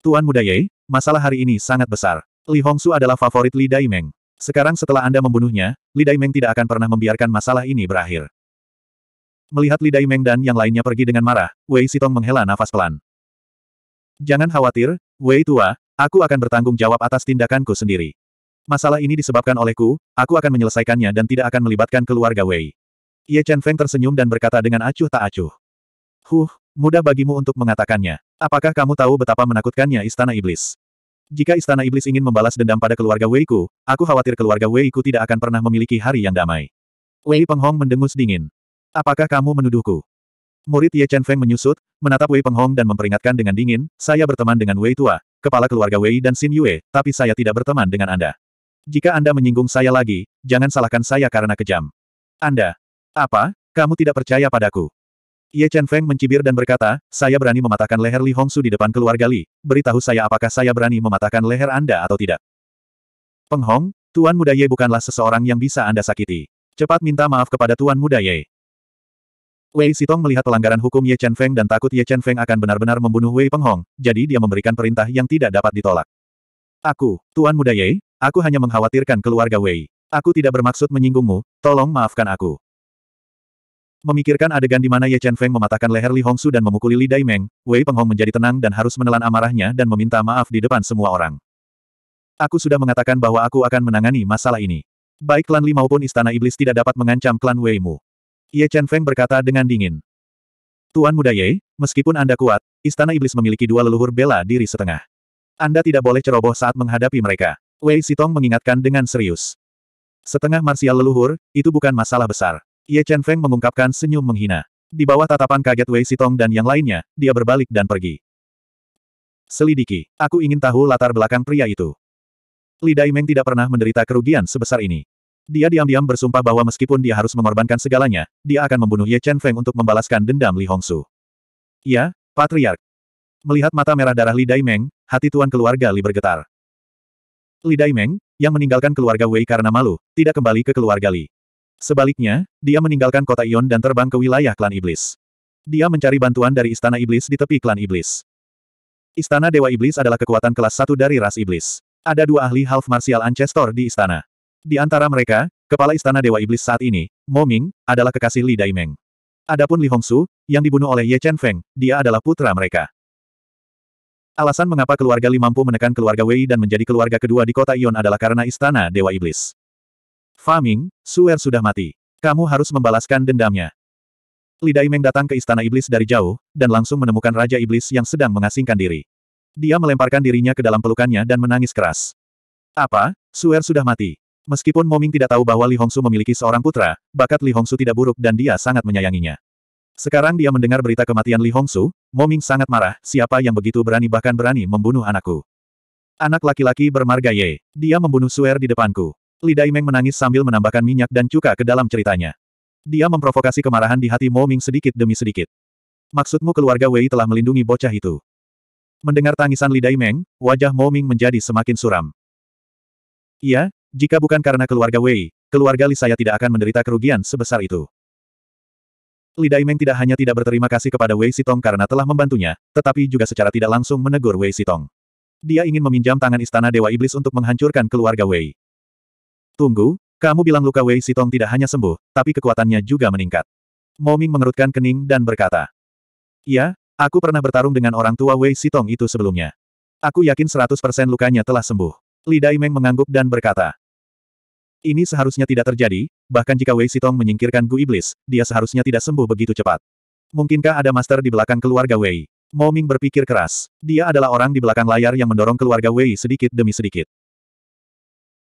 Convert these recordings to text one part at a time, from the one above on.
Tuan Muda Ye, masalah hari ini sangat besar. Li Hongsu adalah favorit Li Daimeng. Sekarang setelah Anda membunuhnya, Li Daimeng tidak akan pernah membiarkan masalah ini berakhir. Melihat Li Daimeng dan yang lainnya pergi dengan marah, Wei Sitong menghela nafas pelan. Jangan khawatir, Wei Tua, aku akan bertanggung jawab atas tindakanku sendiri. Masalah ini disebabkan olehku, aku akan menyelesaikannya dan tidak akan melibatkan keluarga Wei. Ye Chen Feng tersenyum dan berkata dengan acuh tak acuh. Huh, mudah bagimu untuk mengatakannya. Apakah kamu tahu betapa menakutkannya Istana Iblis? Jika Istana Iblis ingin membalas dendam pada keluarga Wei ku, aku khawatir keluarga Wei ku tidak akan pernah memiliki hari yang damai. Wei Penghong mendengus dingin. Apakah kamu menuduhku? Murid Ye Chen Feng menyusut, menatap Wei Penghong dan memperingatkan dengan dingin, saya berteman dengan Wei Tua, kepala keluarga Wei dan Xin Yue, tapi saya tidak berteman dengan Anda. Jika Anda menyinggung saya lagi, jangan salahkan saya karena kejam. Anda. Apa? Kamu tidak percaya padaku? Ye Chen Feng mencibir dan berkata, saya berani mematahkan leher Li Hongsu di depan keluarga Li, beritahu saya apakah saya berani mematahkan leher Anda atau tidak. Peng Hong, Tuan Muda Ye bukanlah seseorang yang bisa Anda sakiti. Cepat minta maaf kepada Tuan Muda Ye. Wei Sitong melihat pelanggaran hukum Ye Chen Feng dan takut Ye Chen Feng akan benar-benar membunuh Wei Peng Hong, jadi dia memberikan perintah yang tidak dapat ditolak. Aku, Tuan Muda Ye, Aku hanya mengkhawatirkan keluarga Wei. Aku tidak bermaksud menyinggungmu, tolong maafkan aku. Memikirkan adegan di mana Ye Chen Feng mematahkan leher Li Hongsu dan memukuli Li Daimeng, Wei Penghong menjadi tenang dan harus menelan amarahnya dan meminta maaf di depan semua orang. Aku sudah mengatakan bahwa aku akan menangani masalah ini. Baik klan Li maupun istana iblis tidak dapat mengancam klan Wei Mu. Ye Chen Feng berkata dengan dingin. Tuan muda Ye, meskipun Anda kuat, istana iblis memiliki dua leluhur bela diri setengah. Anda tidak boleh ceroboh saat menghadapi mereka. Wei Sitong mengingatkan dengan serius. Setengah marsial leluhur, itu bukan masalah besar. Ye Chen Feng mengungkapkan senyum menghina. Di bawah tatapan kaget Wei Sitong dan yang lainnya, dia berbalik dan pergi. Selidiki, aku ingin tahu latar belakang pria itu. Li Daimeng tidak pernah menderita kerugian sebesar ini. Dia diam-diam bersumpah bahwa meskipun dia harus mengorbankan segalanya, dia akan membunuh Ye Chen Feng untuk membalaskan dendam Li Hongsu. Ya, Patriark. Melihat mata merah darah Li Daimeng, hati tuan keluarga Li bergetar. Li Daimeng, yang meninggalkan keluarga Wei karena malu, tidak kembali ke keluarga Li. Sebaliknya, dia meninggalkan kota Ion dan terbang ke wilayah klan iblis. Dia mencari bantuan dari istana iblis di tepi klan iblis. Istana Dewa Iblis adalah kekuatan kelas satu dari ras iblis. Ada dua ahli half martial ancestor di istana. Di antara mereka, kepala istana Dewa Iblis saat ini, Mo Ming, adalah kekasih Li Daimeng. Adapun Li Hongsu, yang dibunuh oleh Ye Chen Feng, dia adalah putra mereka. Alasan mengapa keluarga Li mampu menekan keluarga Wei dan menjadi keluarga kedua di kota Ion adalah karena istana Dewa Iblis. Faming, Suer sudah mati. Kamu harus membalaskan dendamnya. Li Daimeng datang ke istana iblis dari jauh, dan langsung menemukan Raja Iblis yang sedang mengasingkan diri. Dia melemparkan dirinya ke dalam pelukannya dan menangis keras. Apa? Suer sudah mati. Meskipun Moming tidak tahu bahwa Li Hongsu memiliki seorang putra, bakat Li Hongsu tidak buruk dan dia sangat menyayanginya. Sekarang dia mendengar berita kematian Li Hongsu, Moming sangat marah, siapa yang begitu berani bahkan berani membunuh anakku. Anak laki-laki bermarga Ye. Dia membunuh Suer di depanku. Li Daimeng menangis sambil menambahkan minyak dan cuka ke dalam ceritanya. Dia memprovokasi kemarahan di hati Moming sedikit demi sedikit. Maksudmu keluarga Wei telah melindungi bocah itu? Mendengar tangisan Li Daimeng, wajah Moming menjadi semakin suram. Iya, jika bukan karena keluarga Wei, keluarga Li saya tidak akan menderita kerugian sebesar itu. Li Daimeng tidak hanya tidak berterima kasih kepada Wei Sitong karena telah membantunya, tetapi juga secara tidak langsung menegur Wei Sitong. Dia ingin meminjam tangan istana Dewa Iblis untuk menghancurkan keluarga Wei. Tunggu, kamu bilang luka Wei Sitong tidak hanya sembuh, tapi kekuatannya juga meningkat. Moming mengerutkan kening dan berkata. "Ya, aku pernah bertarung dengan orang tua Wei Sitong itu sebelumnya. Aku yakin 100% lukanya telah sembuh. Li Daimeng mengangguk dan berkata. Ini seharusnya tidak terjadi, bahkan jika Wei Sitong menyingkirkan Gu Iblis, dia seharusnya tidak sembuh begitu cepat. Mungkinkah ada master di belakang keluarga Wei? Mo Ming berpikir keras. Dia adalah orang di belakang layar yang mendorong keluarga Wei sedikit demi sedikit.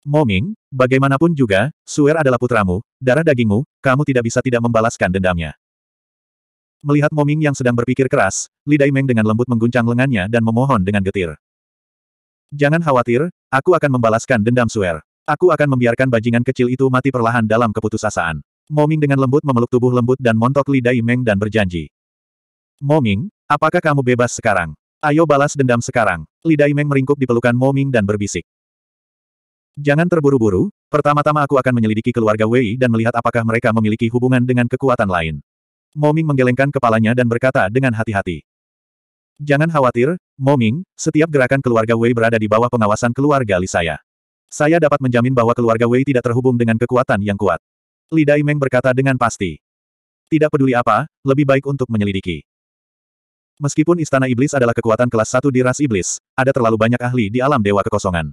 Mo Ming, bagaimanapun juga, Suer adalah putramu, darah dagingmu, kamu tidak bisa tidak membalaskan dendamnya. Melihat Mo Ming yang sedang berpikir keras, Li Daimeng dengan lembut mengguncang lengannya dan memohon dengan getir. Jangan khawatir, aku akan membalaskan dendam Suer. Aku akan membiarkan bajingan kecil itu mati perlahan dalam keputusasaan. Moming dengan lembut memeluk tubuh lembut dan montok lidah Meng dan berjanji. Moming, apakah kamu bebas sekarang? Ayo balas dendam sekarang. Lidah Meng meringkuk di pelukan Moming dan berbisik. Jangan terburu-buru, pertama-tama aku akan menyelidiki keluarga Wei dan melihat apakah mereka memiliki hubungan dengan kekuatan lain. Moming menggelengkan kepalanya dan berkata dengan hati-hati. Jangan khawatir, Moming, setiap gerakan keluarga Wei berada di bawah pengawasan keluarga Li saya. Saya dapat menjamin bahwa keluarga Wei tidak terhubung dengan kekuatan yang kuat. Li Dai Meng berkata dengan pasti. Tidak peduli apa, lebih baik untuk menyelidiki. Meskipun Istana Iblis adalah kekuatan kelas satu di ras iblis, ada terlalu banyak ahli di alam dewa kekosongan.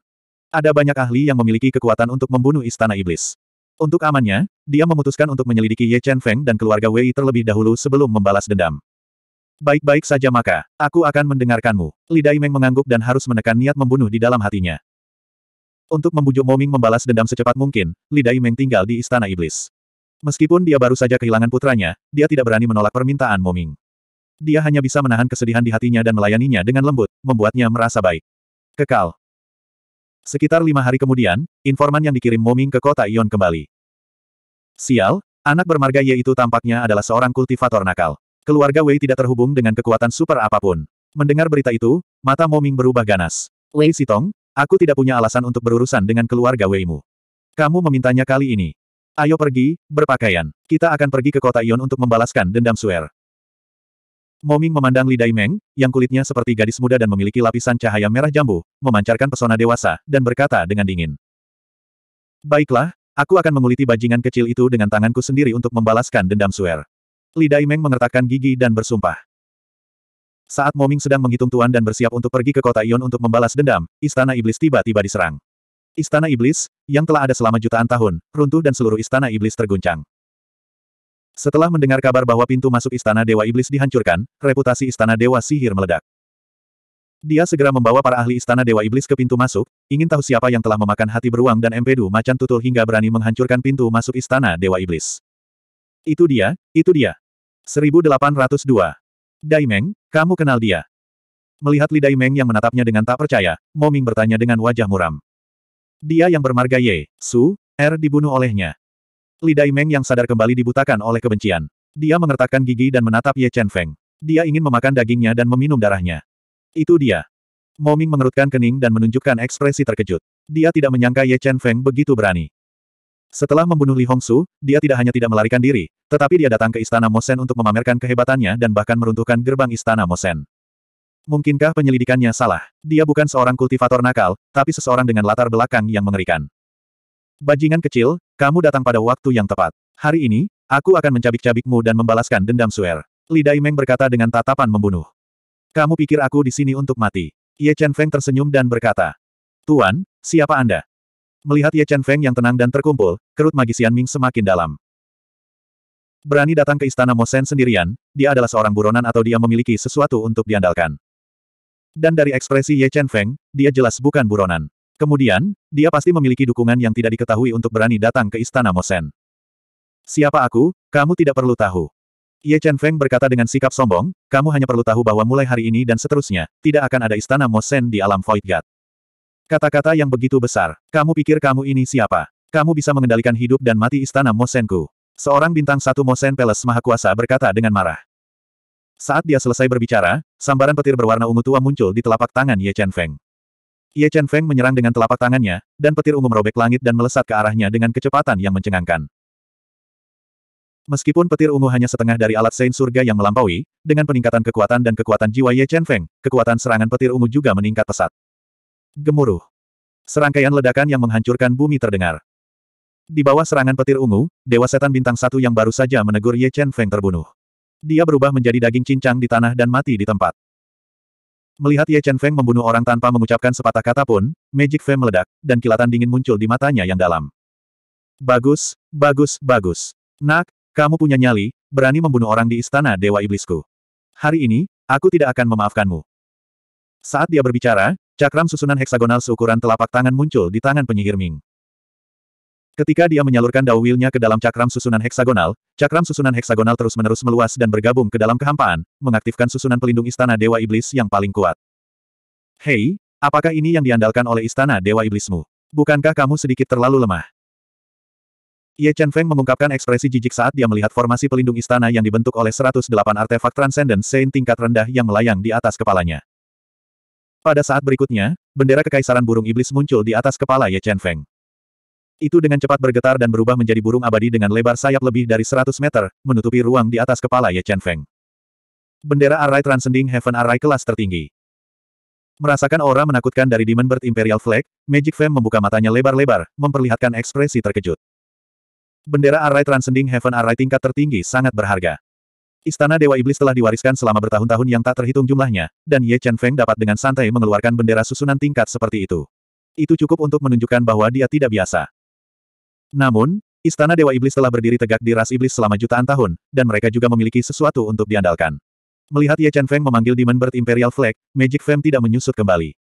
Ada banyak ahli yang memiliki kekuatan untuk membunuh Istana Iblis. Untuk amannya, dia memutuskan untuk menyelidiki Ye Chen Feng dan keluarga Wei terlebih dahulu sebelum membalas dendam. Baik-baik saja maka, aku akan mendengarkanmu. Li Dai Meng mengangguk dan harus menekan niat membunuh di dalam hatinya. Untuk membujuk Moming membalas dendam secepat mungkin, Lidai Meng tinggal di Istana Iblis. Meskipun dia baru saja kehilangan putranya, dia tidak berani menolak permintaan Moming. Dia hanya bisa menahan kesedihan di hatinya dan melayaninya dengan lembut, membuatnya merasa baik. Kekal. Sekitar lima hari kemudian, informan yang dikirim Moming ke kota Ion kembali. Sial, anak bermarga Ye itu tampaknya adalah seorang kultivator nakal. Keluarga Wei tidak terhubung dengan kekuatan super apapun. Mendengar berita itu, mata Moming berubah ganas. Wei Sitong, Aku tidak punya alasan untuk berurusan dengan keluarga Weimu. Kamu memintanya kali ini. Ayo pergi, berpakaian. Kita akan pergi ke kota Ion untuk membalaskan dendam Suer. Moming memandang Li Meng, yang kulitnya seperti gadis muda dan memiliki lapisan cahaya merah jambu, memancarkan pesona dewasa, dan berkata dengan dingin. Baiklah, aku akan menguliti bajingan kecil itu dengan tanganku sendiri untuk membalaskan dendam Suer. Li Meng mengertakkan gigi dan bersumpah. Saat Moming sedang menghitung tuan dan bersiap untuk pergi ke kota Ion untuk membalas dendam, istana iblis tiba-tiba diserang. Istana iblis, yang telah ada selama jutaan tahun, runtuh dan seluruh istana iblis terguncang. Setelah mendengar kabar bahwa pintu masuk istana dewa iblis dihancurkan, reputasi istana dewa sihir meledak. Dia segera membawa para ahli istana dewa iblis ke pintu masuk, ingin tahu siapa yang telah memakan hati beruang dan empedu macan tutul hingga berani menghancurkan pintu masuk istana dewa iblis. Itu dia, itu dia. 1802. Daimeng, kamu kenal dia. Melihat Li Daimeng yang menatapnya dengan tak percaya, Moming bertanya dengan wajah muram. Dia yang bermarga Ye, Su, Er dibunuh olehnya. Li Daimeng yang sadar kembali dibutakan oleh kebencian. Dia mengertakkan gigi dan menatap Ye Chen Feng. Dia ingin memakan dagingnya dan meminum darahnya. Itu dia. Moming mengerutkan kening dan menunjukkan ekspresi terkejut. Dia tidak menyangka Ye Chen Feng begitu berani. Setelah membunuh Li Hongsu, dia tidak hanya tidak melarikan diri, tetapi dia datang ke istana Mosen untuk memamerkan kehebatannya dan bahkan meruntuhkan gerbang istana Mosen. Mungkinkah penyelidikannya salah? Dia bukan seorang kultivator nakal, tapi seseorang dengan latar belakang yang mengerikan. Bajingan kecil, kamu datang pada waktu yang tepat. Hari ini, aku akan mencabik-cabikmu dan membalaskan dendam Suer. Li Daimeng berkata dengan tatapan membunuh. Kamu pikir aku di sini untuk mati? Ye Chen Feng tersenyum dan berkata. Tuan, siapa Anda? Melihat Ye Chen Feng yang tenang dan terkumpul, kerut magisian Ming semakin dalam. Berani datang ke istana Mosen sendirian, dia adalah seorang buronan atau dia memiliki sesuatu untuk diandalkan. Dan dari ekspresi Ye Chen Feng, dia jelas bukan buronan. Kemudian, dia pasti memiliki dukungan yang tidak diketahui untuk berani datang ke istana Mosen. Siapa aku, kamu tidak perlu tahu. Ye Chen Feng berkata dengan sikap sombong, kamu hanya perlu tahu bahwa mulai hari ini dan seterusnya, tidak akan ada istana Mosen di alam Void God. Kata-kata yang begitu besar. Kamu pikir kamu ini siapa? Kamu bisa mengendalikan hidup dan mati istana Mosenku. Seorang bintang satu Mosen Peles kuasa berkata dengan marah. Saat dia selesai berbicara, sambaran petir berwarna ungu tua muncul di telapak tangan Ye Chen Feng. Ye Chen Feng menyerang dengan telapak tangannya, dan petir ungu merobek langit dan melesat ke arahnya dengan kecepatan yang mencengangkan. Meskipun petir ungu hanya setengah dari alat sein Surga yang melampaui, dengan peningkatan kekuatan dan kekuatan jiwa Ye Chen Feng, kekuatan serangan petir ungu juga meningkat pesat. Gemuruh. Serangkaian ledakan yang menghancurkan bumi terdengar. Di bawah serangan petir ungu, Dewa Setan Bintang Satu yang baru saja menegur Ye Chen Feng terbunuh. Dia berubah menjadi daging cincang di tanah dan mati di tempat. Melihat Ye Chen Feng membunuh orang tanpa mengucapkan sepatah kata pun, Magic Feng meledak, dan kilatan dingin muncul di matanya yang dalam. Bagus, bagus, bagus. Nak, kamu punya nyali, berani membunuh orang di istana Dewa Iblisku. Hari ini, aku tidak akan memaafkanmu. Saat dia berbicara, Cakram susunan heksagonal seukuran telapak tangan muncul di tangan penyihir Ming. Ketika dia menyalurkan dawilnya ke dalam cakram susunan heksagonal, cakram susunan heksagonal terus-menerus meluas dan bergabung ke dalam kehampaan, mengaktifkan susunan pelindung istana Dewa Iblis yang paling kuat. Hei, apakah ini yang diandalkan oleh istana Dewa Iblismu? Bukankah kamu sedikit terlalu lemah? Ye Chen Feng mengungkapkan ekspresi jijik saat dia melihat formasi pelindung istana yang dibentuk oleh 108 artefak Transcendent Saint tingkat rendah yang melayang di atas kepalanya. Pada saat berikutnya, bendera kekaisaran burung iblis muncul di atas kepala Ye Chen Feng. Itu dengan cepat bergetar dan berubah menjadi burung abadi dengan lebar sayap lebih dari 100 meter, menutupi ruang di atas kepala Ye Chen Feng. Bendera Array Transcending Heaven Array kelas tertinggi. Merasakan aura menakutkan dari Demon Bird Imperial Flag, Magic Fam membuka matanya lebar-lebar, memperlihatkan ekspresi terkejut. Bendera Array Transcending Heaven Array tingkat tertinggi sangat berharga. Istana Dewa Iblis telah diwariskan selama bertahun-tahun yang tak terhitung jumlahnya, dan Ye Chen Feng dapat dengan santai mengeluarkan bendera susunan tingkat seperti itu. Itu cukup untuk menunjukkan bahwa dia tidak biasa. Namun, Istana Dewa Iblis telah berdiri tegak di ras iblis selama jutaan tahun, dan mereka juga memiliki sesuatu untuk diandalkan. Melihat Ye Chen Feng memanggil Demon Bird Imperial Flag, Magic Fam tidak menyusut kembali.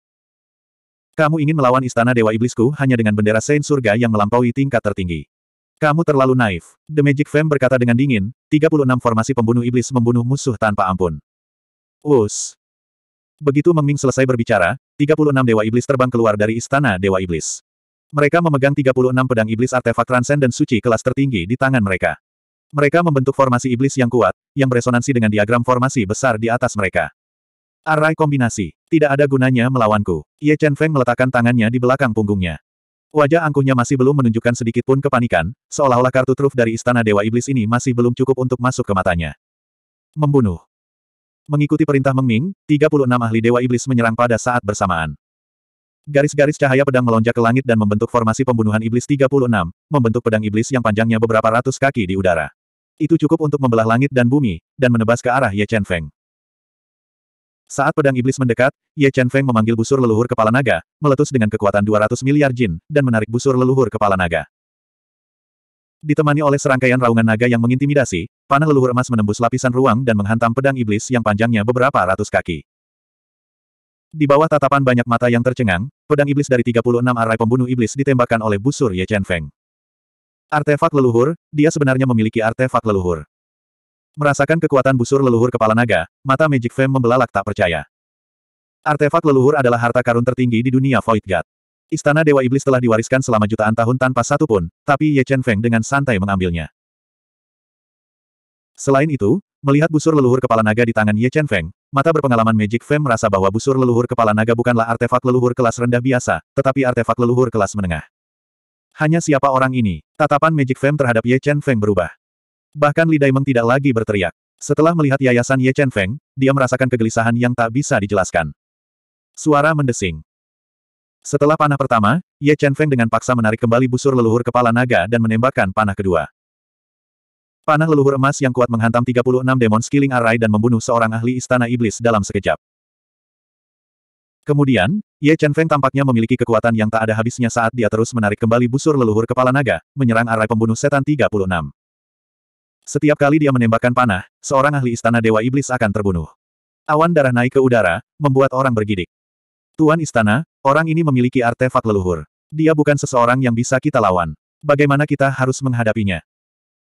Kamu ingin melawan Istana Dewa Iblisku hanya dengan bendera Saint Surga yang melampaui tingkat tertinggi. Kamu terlalu naif. The Magic Fam berkata dengan dingin, 36 formasi pembunuh iblis membunuh musuh tanpa ampun. Us. Begitu Ming selesai berbicara, 36 Dewa Iblis terbang keluar dari Istana Dewa Iblis. Mereka memegang 36 pedang iblis artefak transen dan suci kelas tertinggi di tangan mereka. Mereka membentuk formasi iblis yang kuat, yang beresonansi dengan diagram formasi besar di atas mereka. Arai kombinasi. Tidak ada gunanya melawanku. Ye Chen Feng meletakkan tangannya di belakang punggungnya. Wajah angkuhnya masih belum menunjukkan sedikit pun kepanikan, seolah-olah kartu truf dari Istana Dewa Iblis ini masih belum cukup untuk masuk ke matanya. Membunuh. Mengikuti perintah Mengming, 36 ahli Dewa Iblis menyerang pada saat bersamaan. Garis-garis cahaya pedang melonjak ke langit dan membentuk formasi pembunuhan Iblis 36, membentuk pedang Iblis yang panjangnya beberapa ratus kaki di udara. Itu cukup untuk membelah langit dan bumi, dan menebas ke arah Ye Chen Feng. Saat pedang iblis mendekat, Ye Chen Feng memanggil busur leluhur kepala naga, meletus dengan kekuatan 200 miliar jin, dan menarik busur leluhur kepala naga. Ditemani oleh serangkaian raungan naga yang mengintimidasi, panah leluhur emas menembus lapisan ruang dan menghantam pedang iblis yang panjangnya beberapa ratus kaki. Di bawah tatapan banyak mata yang tercengang, pedang iblis dari 36 arai pembunuh iblis ditembakkan oleh busur Ye Chen Feng. Artefak leluhur, dia sebenarnya memiliki artefak leluhur. Merasakan kekuatan busur leluhur kepala naga, mata Magic Fam membelalak tak percaya. Artefak leluhur adalah harta karun tertinggi di dunia Void God. Istana Dewa Iblis telah diwariskan selama jutaan tahun tanpa satu pun, tapi Ye Chen Feng dengan santai mengambilnya. Selain itu, melihat busur leluhur kepala naga di tangan Ye Chen Feng, mata berpengalaman Magic Fam merasa bahwa busur leluhur kepala naga bukanlah artefak leluhur kelas rendah biasa, tetapi artefak leluhur kelas menengah. Hanya siapa orang ini? Tatapan Magic Fam terhadap Ye Chen Feng berubah. Bahkan Li Daimeng tidak lagi berteriak. Setelah melihat yayasan Ye Chen Feng, dia merasakan kegelisahan yang tak bisa dijelaskan. Suara mendesing. Setelah panah pertama, Ye Chen Feng dengan paksa menarik kembali busur leluhur kepala naga dan menembakkan panah kedua. Panah leluhur emas yang kuat menghantam 36 demon skilling Array dan membunuh seorang ahli istana iblis dalam sekejap. Kemudian, Ye Chen Feng tampaknya memiliki kekuatan yang tak ada habisnya saat dia terus menarik kembali busur leluhur kepala naga, menyerang array pembunuh setan 36. Setiap kali dia menembakkan panah, seorang ahli istana Dewa Iblis akan terbunuh. Awan darah naik ke udara, membuat orang bergidik. Tuan istana, orang ini memiliki artefak leluhur. Dia bukan seseorang yang bisa kita lawan. Bagaimana kita harus menghadapinya?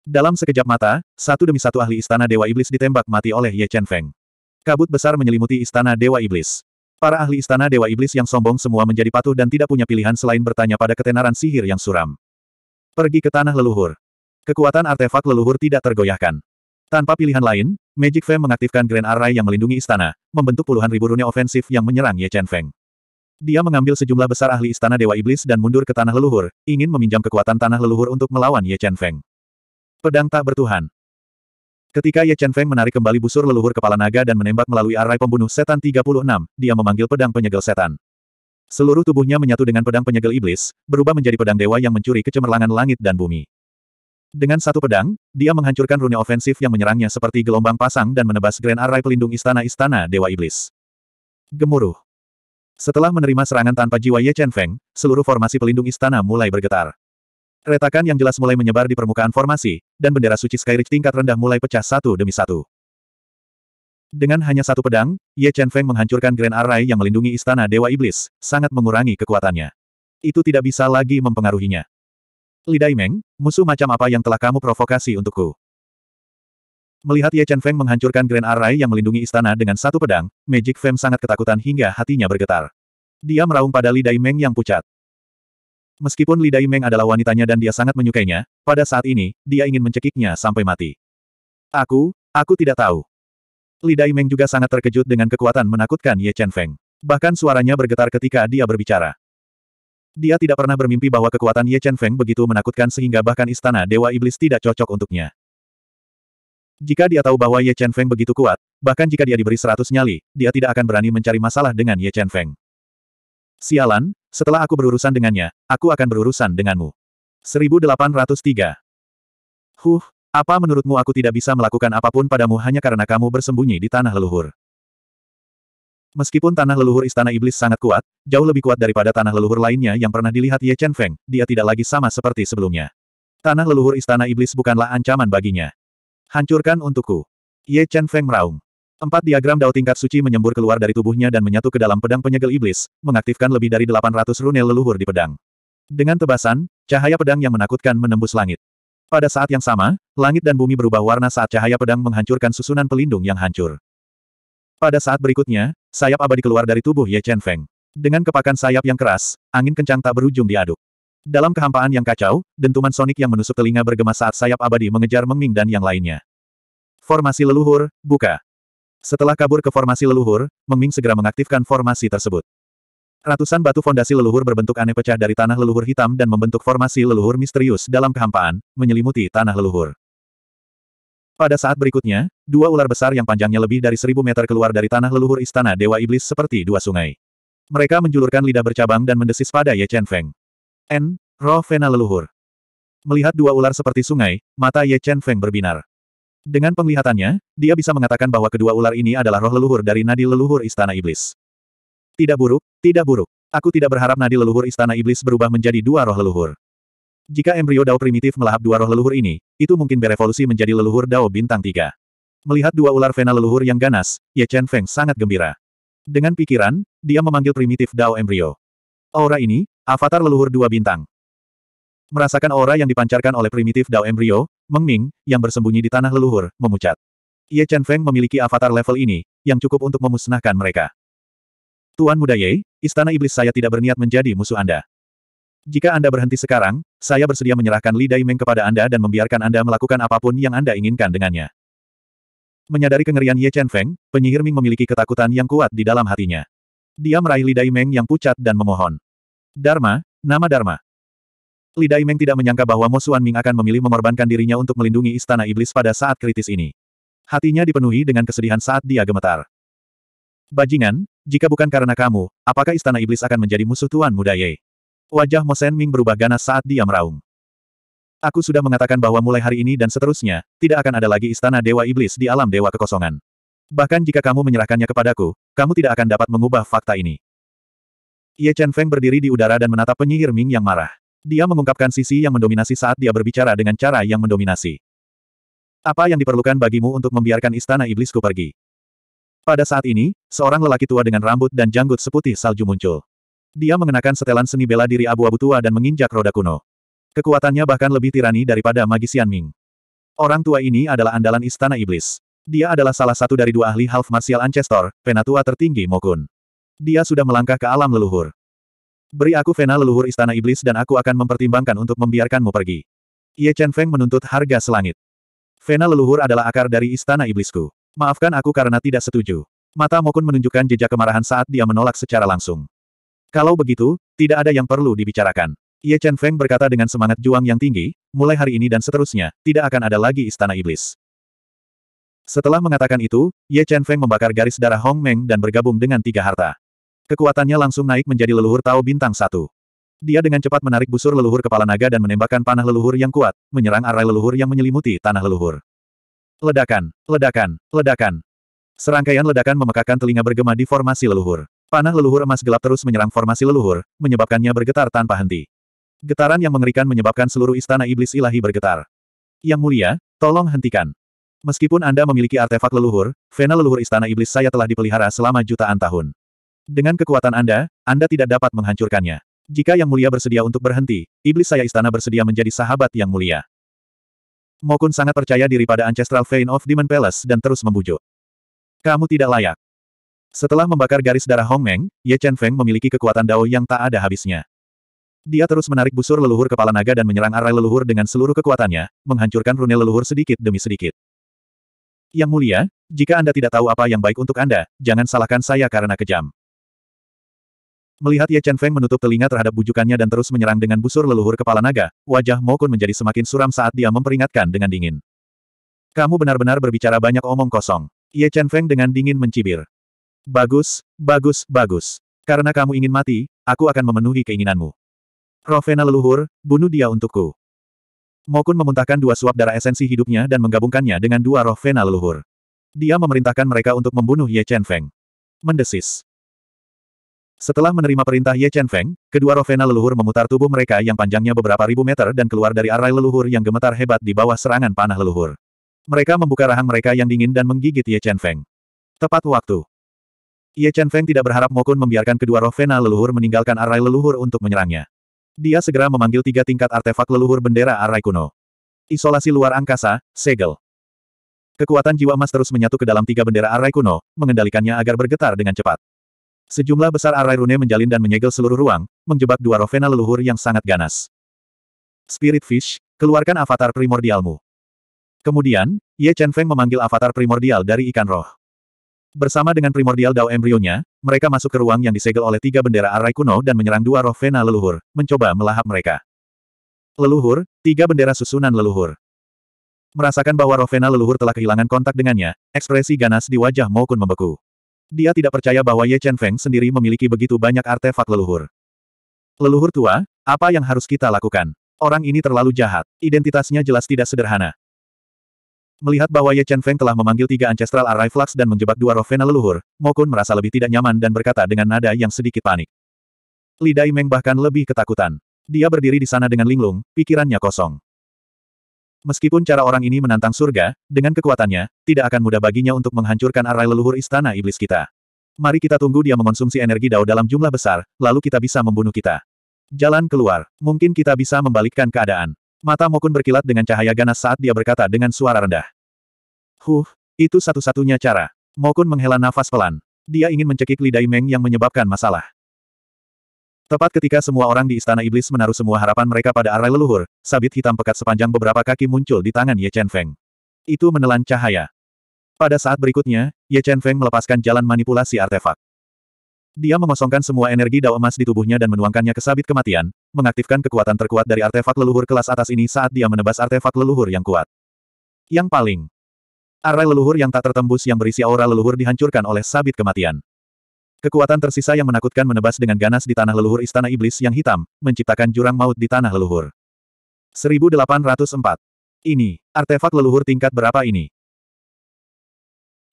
Dalam sekejap mata, satu demi satu ahli istana Dewa Iblis ditembak mati oleh Ye Chen Feng. Kabut besar menyelimuti istana Dewa Iblis. Para ahli istana Dewa Iblis yang sombong semua menjadi patuh dan tidak punya pilihan selain bertanya pada ketenaran sihir yang suram. Pergi ke tanah leluhur. Kekuatan artefak leluhur tidak tergoyahkan. Tanpa pilihan lain, Magic Fame mengaktifkan Grand Array yang melindungi istana, membentuk puluhan ribu rune ofensif yang menyerang Ye Chen Feng. Dia mengambil sejumlah besar ahli istana Dewa Iblis dan mundur ke tanah leluhur, ingin meminjam kekuatan tanah leluhur untuk melawan Ye Chen Feng. Pedang tak bertuhan. Ketika Ye Chen Feng menarik kembali busur leluhur kepala naga dan menembak melalui Array pembunuh setan 36, dia memanggil pedang penyegel setan. Seluruh tubuhnya menyatu dengan pedang penyegel iblis, berubah menjadi pedang dewa yang mencuri kecemerlangan langit dan bumi. Dengan satu pedang, dia menghancurkan rune ofensif yang menyerangnya seperti gelombang pasang dan menebas Grand Array pelindung istana-istana Dewa Iblis. Gemuruh. Setelah menerima serangan tanpa jiwa Ye Chen Feng, seluruh formasi pelindung istana mulai bergetar. Retakan yang jelas mulai menyebar di permukaan formasi, dan bendera suci Skyreach tingkat rendah mulai pecah satu demi satu. Dengan hanya satu pedang, Ye Chen Feng menghancurkan Grand Array yang melindungi istana Dewa Iblis, sangat mengurangi kekuatannya. Itu tidak bisa lagi mempengaruhinya. Li Daimeng, musuh macam apa yang telah kamu provokasi untukku? Melihat Ye Chen Feng menghancurkan Grand Array yang melindungi istana dengan satu pedang, Magic Fam sangat ketakutan hingga hatinya bergetar. Dia meraung pada Li Daimeng yang pucat. Meskipun Li Daimeng adalah wanitanya dan dia sangat menyukainya, pada saat ini, dia ingin mencekiknya sampai mati. Aku, aku tidak tahu. Li Daimeng juga sangat terkejut dengan kekuatan menakutkan Ye Chen Feng. Bahkan suaranya bergetar ketika dia berbicara. Dia tidak pernah bermimpi bahwa kekuatan Ye Chen Feng begitu menakutkan sehingga bahkan istana Dewa Iblis tidak cocok untuknya. Jika dia tahu bahwa Ye Chen Feng begitu kuat, bahkan jika dia diberi seratus nyali, dia tidak akan berani mencari masalah dengan Ye Chen Feng. Sialan, setelah aku berurusan dengannya, aku akan berurusan denganmu. 1803 Huh, apa menurutmu aku tidak bisa melakukan apapun padamu hanya karena kamu bersembunyi di tanah leluhur? Meskipun tanah leluhur istana iblis sangat kuat, jauh lebih kuat daripada tanah leluhur lainnya yang pernah dilihat Ye Chen Feng, dia tidak lagi sama seperti sebelumnya. Tanah leluhur istana iblis bukanlah ancaman baginya. Hancurkan untukku. Ye Chen Feng meraung. Empat diagram dao tingkat suci menyembur keluar dari tubuhnya dan menyatu ke dalam pedang penyegel iblis, mengaktifkan lebih dari 800 rune leluhur di pedang. Dengan tebasan, cahaya pedang yang menakutkan menembus langit. Pada saat yang sama, langit dan bumi berubah warna saat cahaya pedang menghancurkan susunan pelindung yang hancur. Pada saat berikutnya, sayap abadi keluar dari tubuh Ye Chen Feng. Dengan kepakan sayap yang keras, angin kencang tak berujung diaduk. Dalam kehampaan yang kacau, dentuman sonik yang menusuk telinga bergema saat sayap abadi mengejar Mengming dan yang lainnya. Formasi leluhur, buka. Setelah kabur ke formasi leluhur, Mengming segera mengaktifkan formasi tersebut. Ratusan batu fondasi leluhur berbentuk aneh pecah dari tanah leluhur hitam dan membentuk formasi leluhur misterius dalam kehampaan, menyelimuti tanah leluhur. Pada saat berikutnya, dua ular besar yang panjangnya lebih dari seribu meter keluar dari tanah leluhur istana Dewa Iblis seperti dua sungai. Mereka menjulurkan lidah bercabang dan mendesis pada Ye Chen Feng. N. Roh Vena leluhur. Melihat dua ular seperti sungai, mata Ye Chen Feng berbinar. Dengan penglihatannya, dia bisa mengatakan bahwa kedua ular ini adalah roh leluhur dari nadi leluhur istana iblis. Tidak buruk, tidak buruk. Aku tidak berharap nadi leluhur istana iblis berubah menjadi dua roh leluhur. Jika embrio Dao primitif melahap dua roh leluhur ini, itu mungkin berevolusi menjadi leluhur Dao bintang tiga. Melihat dua ular vena leluhur yang ganas, Ye Chen Feng sangat gembira. Dengan pikiran, dia memanggil primitif Dao embrio. Aura ini, avatar leluhur dua bintang. Merasakan aura yang dipancarkan oleh primitif Dao embrio, Meng Ming, yang bersembunyi di tanah leluhur, memucat. Ye Chen Feng memiliki avatar level ini, yang cukup untuk memusnahkan mereka. Tuan Muda Ye, Istana Iblis saya tidak berniat menjadi musuh Anda. Jika Anda berhenti sekarang, saya bersedia menyerahkan Li Daimeng kepada Anda dan membiarkan Anda melakukan apapun yang Anda inginkan dengannya. Menyadari kengerian Ye Chen Feng, penyihir Ming memiliki ketakutan yang kuat di dalam hatinya. Dia meraih Li Daimeng yang pucat dan memohon. Dharma, nama Dharma. Li Daimeng tidak menyangka bahwa Mo Suan Ming akan memilih mengorbankan dirinya untuk melindungi istana iblis pada saat kritis ini. Hatinya dipenuhi dengan kesedihan saat dia gemetar. Bajingan, jika bukan karena kamu, apakah istana iblis akan menjadi musuh Tuan Muda Ye? Wajah Mo Mosen Ming berubah ganas saat dia meraung. Aku sudah mengatakan bahwa mulai hari ini dan seterusnya, tidak akan ada lagi istana Dewa Iblis di alam Dewa Kekosongan. Bahkan jika kamu menyerahkannya kepadaku, kamu tidak akan dapat mengubah fakta ini. Ye Chen Feng berdiri di udara dan menatap penyihir Ming yang marah. Dia mengungkapkan sisi yang mendominasi saat dia berbicara dengan cara yang mendominasi. Apa yang diperlukan bagimu untuk membiarkan istana iblisku pergi? Pada saat ini, seorang lelaki tua dengan rambut dan janggut seputih salju muncul. Dia mengenakan setelan seni bela diri abu-abu tua dan menginjak roda kuno. Kekuatannya bahkan lebih tirani daripada magisian Ming. Orang tua ini adalah andalan istana iblis. Dia adalah salah satu dari dua ahli half martial ancestor, penatua tertinggi Mokun. Dia sudah melangkah ke alam leluhur. Beri aku vena leluhur istana iblis dan aku akan mempertimbangkan untuk membiarkanmu pergi. Ye Chen Feng menuntut harga selangit. Vena leluhur adalah akar dari istana iblisku. Maafkan aku karena tidak setuju. Mata Mokun menunjukkan jejak kemarahan saat dia menolak secara langsung. Kalau begitu, tidak ada yang perlu dibicarakan. Ye Chen Feng berkata dengan semangat juang yang tinggi, mulai hari ini dan seterusnya, tidak akan ada lagi istana iblis. Setelah mengatakan itu, Ye Chen Feng membakar garis darah Hong Meng dan bergabung dengan tiga harta. Kekuatannya langsung naik menjadi leluhur Tao Bintang satu. Dia dengan cepat menarik busur leluhur kepala naga dan menembakkan panah leluhur yang kuat, menyerang arai leluhur yang menyelimuti tanah leluhur. Ledakan, ledakan, ledakan. Serangkaian ledakan memekakan telinga bergema di formasi leluhur. Panah leluhur emas gelap terus menyerang formasi leluhur, menyebabkannya bergetar tanpa henti. Getaran yang mengerikan menyebabkan seluruh istana iblis ilahi bergetar. Yang mulia, tolong hentikan. Meskipun Anda memiliki artefak leluhur, vena leluhur istana iblis saya telah dipelihara selama jutaan tahun. Dengan kekuatan Anda, Anda tidak dapat menghancurkannya. Jika Yang Mulia bersedia untuk berhenti, iblis saya istana bersedia menjadi sahabat Yang Mulia. Mokun sangat percaya diri pada Ancestral Vein of Demon Palace dan terus membujuk. Kamu tidak layak. Setelah membakar garis darah Hong Meng, Ye Chen Feng memiliki kekuatan dao yang tak ada habisnya. Dia terus menarik busur leluhur kepala naga dan menyerang arai leluhur dengan seluruh kekuatannya, menghancurkan rune leluhur sedikit demi sedikit. Yang mulia, jika Anda tidak tahu apa yang baik untuk Anda, jangan salahkan saya karena kejam. Melihat Ye Chen Feng menutup telinga terhadap bujukannya dan terus menyerang dengan busur leluhur kepala naga, wajah Mo Kun menjadi semakin suram saat dia memperingatkan dengan dingin. Kamu benar-benar berbicara banyak omong kosong. Ye Chen Feng dengan dingin mencibir. Bagus, bagus, bagus. Karena kamu ingin mati, aku akan memenuhi keinginanmu. Rovena leluhur, bunuh dia untukku. Mokun memuntahkan dua suap darah esensi hidupnya dan menggabungkannya dengan dua roh Vena leluhur. Dia memerintahkan mereka untuk membunuh Ye Chen Feng. Mendesis. Setelah menerima perintah Ye Chen Feng, kedua roh Vena leluhur memutar tubuh mereka yang panjangnya beberapa ribu meter dan keluar dari arai leluhur yang gemetar hebat di bawah serangan panah leluhur. Mereka membuka rahang mereka yang dingin dan menggigit Ye Chen Feng. Tepat waktu. Ye Chen Feng tidak berharap Mokun membiarkan kedua roh Vena leluhur meninggalkan arai leluhur untuk menyerangnya. Dia segera memanggil tiga tingkat artefak leluhur bendera arai kuno. Isolasi luar angkasa, segel. Kekuatan jiwa emas terus menyatu ke dalam tiga bendera arai kuno, mengendalikannya agar bergetar dengan cepat. Sejumlah besar arai rune menjalin dan menyegel seluruh ruang, menjebak dua roh Vena leluhur yang sangat ganas. Spirit Fish, keluarkan avatar primordialmu. Kemudian, Ye Chen Feng memanggil avatar primordial dari ikan roh. Bersama dengan primordial Dao embrionya, mereka masuk ke ruang yang disegel oleh tiga bendera arai kuno dan menyerang dua roh vena leluhur, mencoba melahap mereka. Leluhur, tiga bendera susunan leluhur. Merasakan bahwa roh vena leluhur telah kehilangan kontak dengannya, ekspresi ganas di wajah Kun membeku. Dia tidak percaya bahwa Ye Chen Feng sendiri memiliki begitu banyak artefak leluhur. Leluhur tua, apa yang harus kita lakukan? Orang ini terlalu jahat, identitasnya jelas tidak sederhana. Melihat bahwa Ye Chen Feng telah memanggil tiga Ancestral Array Flux dan menjebak dua roh Vena leluhur, Mokun merasa lebih tidak nyaman dan berkata dengan nada yang sedikit panik. Li Dai Meng bahkan lebih ketakutan. Dia berdiri di sana dengan linglung, pikirannya kosong. Meskipun cara orang ini menantang surga, dengan kekuatannya, tidak akan mudah baginya untuk menghancurkan arai leluhur istana iblis kita. Mari kita tunggu dia mengonsumsi energi dao dalam jumlah besar, lalu kita bisa membunuh kita. Jalan keluar, mungkin kita bisa membalikkan keadaan. Mata Mokun berkilat dengan cahaya ganas saat dia berkata dengan suara rendah. Huh, itu satu-satunya cara. Mokun menghela nafas pelan. Dia ingin mencekik lidah Meng yang menyebabkan masalah. Tepat ketika semua orang di Istana Iblis menaruh semua harapan mereka pada arai leluhur, sabit hitam pekat sepanjang beberapa kaki muncul di tangan Ye Chen Feng. Itu menelan cahaya. Pada saat berikutnya, Ye Chen Feng melepaskan jalan manipulasi artefak. Dia mengosongkan semua energi dao emas di tubuhnya dan menuangkannya ke sabit kematian, mengaktifkan kekuatan terkuat dari artefak leluhur kelas atas ini saat dia menebas artefak leluhur yang kuat. Yang paling Arai leluhur yang tak tertembus yang berisi aura leluhur dihancurkan oleh sabit kematian. Kekuatan tersisa yang menakutkan menebas dengan ganas di tanah leluhur istana iblis yang hitam, menciptakan jurang maut di tanah leluhur. 1804. Ini, artefak leluhur tingkat berapa ini?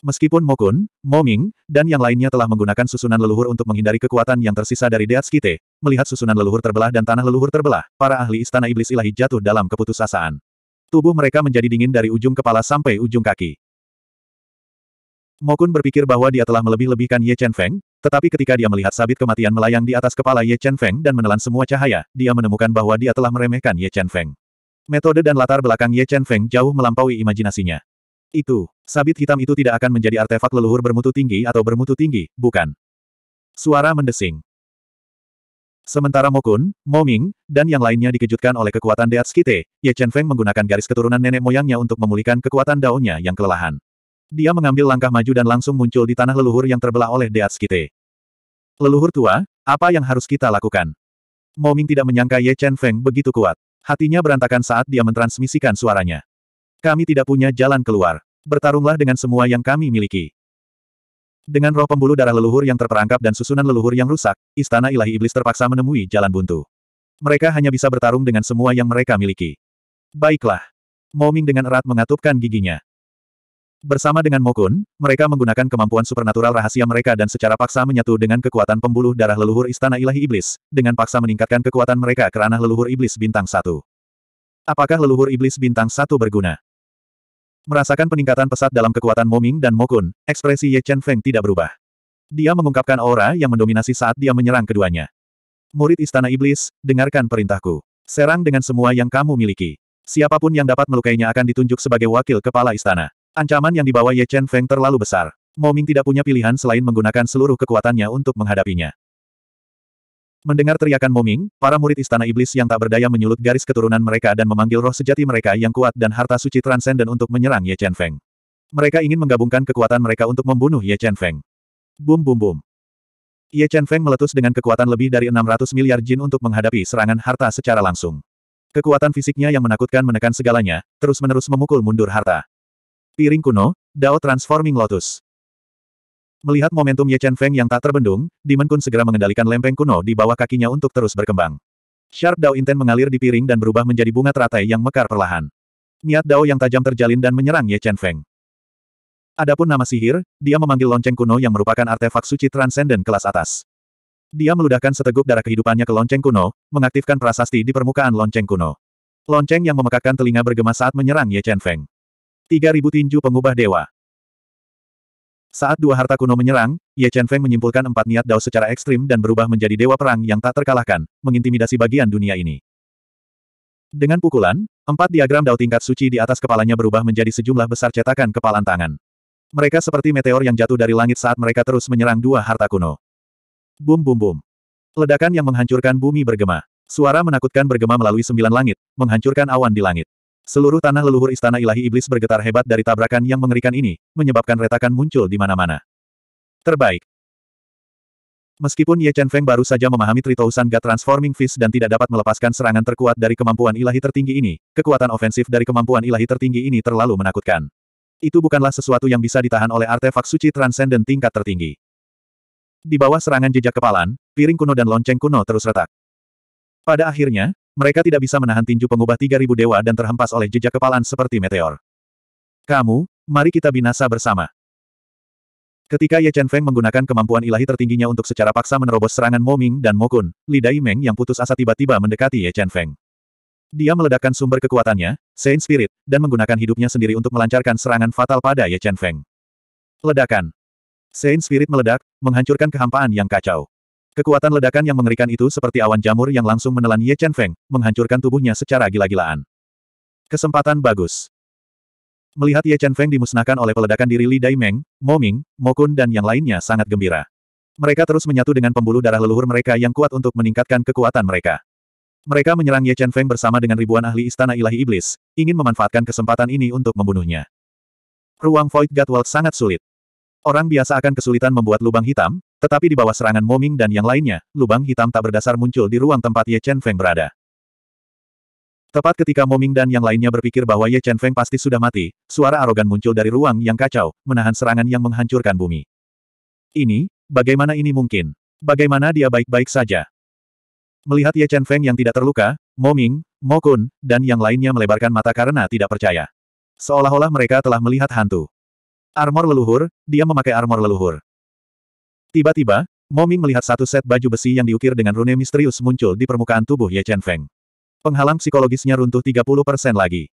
Meskipun Mokun, Moming, dan yang lainnya telah menggunakan susunan leluhur untuk menghindari kekuatan yang tersisa dari Deat Skite, melihat susunan leluhur terbelah dan tanah leluhur terbelah, para ahli istana iblis ilahi jatuh dalam keputusasaan. Tubuh mereka menjadi dingin dari ujung kepala sampai ujung kaki. Mokun berpikir bahwa dia telah melebih-lebihkan Ye Chen Feng, tetapi ketika dia melihat sabit kematian melayang di atas kepala Ye Chen Feng dan menelan semua cahaya, dia menemukan bahwa dia telah meremehkan Ye Chen Feng. Metode dan latar belakang Ye Chen Feng jauh melampaui imajinasinya. Itu, sabit hitam itu tidak akan menjadi artefak leluhur bermutu tinggi atau bermutu tinggi, bukan. Suara mendesing. Sementara Mokun, Moming, dan yang lainnya dikejutkan oleh kekuatan deat skite Ye Chen Feng menggunakan garis keturunan nenek moyangnya untuk memulihkan kekuatan daunnya yang kelelahan. Dia mengambil langkah maju dan langsung muncul di tanah leluhur yang terbelah oleh deat skite Leluhur tua, apa yang harus kita lakukan? Moming tidak menyangka Ye Chen Feng begitu kuat. Hatinya berantakan saat dia mentransmisikan suaranya. Kami tidak punya jalan keluar. Bertarunglah dengan semua yang kami miliki. Dengan roh pembuluh darah leluhur yang terperangkap dan susunan leluhur yang rusak, istana ilahi iblis terpaksa menemui jalan buntu. Mereka hanya bisa bertarung dengan semua yang mereka miliki. Baiklah. Moming dengan erat mengatupkan giginya. Bersama dengan Mokun, mereka menggunakan kemampuan supernatural rahasia mereka dan secara paksa menyatu dengan kekuatan pembuluh darah leluhur Istana Ilahi Iblis, dengan paksa meningkatkan kekuatan mereka ke ranah leluhur iblis bintang satu. Apakah leluhur iblis bintang satu berguna? Merasakan peningkatan pesat dalam kekuatan Moming dan Mokun, ekspresi Ye Chen Feng tidak berubah. Dia mengungkapkan aura yang mendominasi saat dia menyerang keduanya. Murid Istana Iblis, dengarkan perintahku. Serang dengan semua yang kamu miliki. Siapapun yang dapat melukainya akan ditunjuk sebagai wakil kepala istana. Ancaman yang dibawa Ye Chen Feng terlalu besar. Moming tidak punya pilihan selain menggunakan seluruh kekuatannya untuk menghadapinya. Mendengar teriakan moming, para murid istana iblis yang tak berdaya menyulut garis keturunan mereka dan memanggil roh sejati mereka yang kuat dan harta suci transenden untuk menyerang Ye Chen Feng. Mereka ingin menggabungkan kekuatan mereka untuk membunuh Ye Chen Feng. Bum bum bum. Ye Chen Feng meletus dengan kekuatan lebih dari 600 miliar jin untuk menghadapi serangan harta secara langsung. Kekuatan fisiknya yang menakutkan menekan segalanya, terus-menerus memukul mundur harta. Piring kuno, Dao Transforming Lotus. Melihat momentum Ye Chen Feng yang tak terbendung, Demon Kun segera mengendalikan lempeng kuno di bawah kakinya untuk terus berkembang. Sharp Dao Inten mengalir di piring dan berubah menjadi bunga teratai yang mekar perlahan. Niat Dao yang tajam terjalin dan menyerang Ye Chen Feng. Adapun nama sihir, dia memanggil lonceng kuno yang merupakan artefak suci transenden kelas atas. Dia meludahkan seteguk darah kehidupannya ke lonceng kuno, mengaktifkan prasasti di permukaan lonceng kuno. Lonceng yang memekakkan telinga bergema saat menyerang Ye Chen Feng. 3000 tinju pengubah dewa. Saat dua harta kuno menyerang, Ye Chen Feng menyimpulkan empat niat Dao secara ekstrim dan berubah menjadi dewa perang yang tak terkalahkan, mengintimidasi bagian dunia ini. Dengan pukulan, empat diagram Dao tingkat suci di atas kepalanya berubah menjadi sejumlah besar cetakan kepalan tangan. Mereka seperti meteor yang jatuh dari langit saat mereka terus menyerang dua harta kuno. Bum bum bum. Ledakan yang menghancurkan bumi bergema. Suara menakutkan bergema melalui sembilan langit, menghancurkan awan di langit. Seluruh tanah leluhur istana ilahi iblis bergetar hebat dari tabrakan yang mengerikan ini, menyebabkan retakan muncul di mana-mana. Terbaik. Meskipun Ye Chen Feng baru saja memahami Tritousan God Transforming Fist dan tidak dapat melepaskan serangan terkuat dari kemampuan ilahi tertinggi ini, kekuatan ofensif dari kemampuan ilahi tertinggi ini terlalu menakutkan. Itu bukanlah sesuatu yang bisa ditahan oleh artefak suci transenden tingkat tertinggi. Di bawah serangan jejak kepalan, piring kuno dan lonceng kuno terus retak. Pada akhirnya, mereka tidak bisa menahan tinju pengubah 3000 dewa dan terhempas oleh jejak kepalan seperti meteor. Kamu, mari kita binasa bersama. Ketika Ye Chen Feng menggunakan kemampuan ilahi tertingginya untuk secara paksa menerobos serangan Mo Ming dan Mo Kun, Li Dai Meng yang putus asa tiba-tiba mendekati Ye Chen Feng. Dia meledakkan sumber kekuatannya, Saint Spirit, dan menggunakan hidupnya sendiri untuk melancarkan serangan fatal pada Ye Chen Feng. Ledakan. Saint Spirit meledak, menghancurkan kehampaan yang kacau. Kekuatan ledakan yang mengerikan itu seperti awan jamur yang langsung menelan Ye Chen Feng, menghancurkan tubuhnya secara gila-gilaan. Kesempatan bagus. Melihat Ye Chen Feng dimusnahkan oleh peledakan diri Li Daimeng, Mo Ming, Mo Kun dan yang lainnya sangat gembira. Mereka terus menyatu dengan pembuluh darah leluhur mereka yang kuat untuk meningkatkan kekuatan mereka. Mereka menyerang Ye Chen Feng bersama dengan ribuan ahli istana ilahi iblis, ingin memanfaatkan kesempatan ini untuk membunuhnya. Ruang Void God World sangat sulit. Orang biasa akan kesulitan membuat lubang hitam, tetapi di bawah serangan Moming dan yang lainnya, lubang hitam tak berdasar muncul di ruang tempat Ye Chen Feng berada. Tepat ketika Moming dan yang lainnya berpikir bahwa Ye Chen Feng pasti sudah mati, suara arogan muncul dari ruang yang kacau, menahan serangan yang menghancurkan bumi. Ini, bagaimana ini mungkin? Bagaimana dia baik-baik saja? Melihat Ye Chen Feng yang tidak terluka, Moming, Mokun, dan yang lainnya melebarkan mata karena tidak percaya. Seolah-olah mereka telah melihat hantu. Armor leluhur, dia memakai armor leluhur. Tiba-tiba, Moming melihat satu set baju besi yang diukir dengan rune misterius muncul di permukaan tubuh Ye Chen Feng. Penghalang psikologisnya runtuh 30% lagi.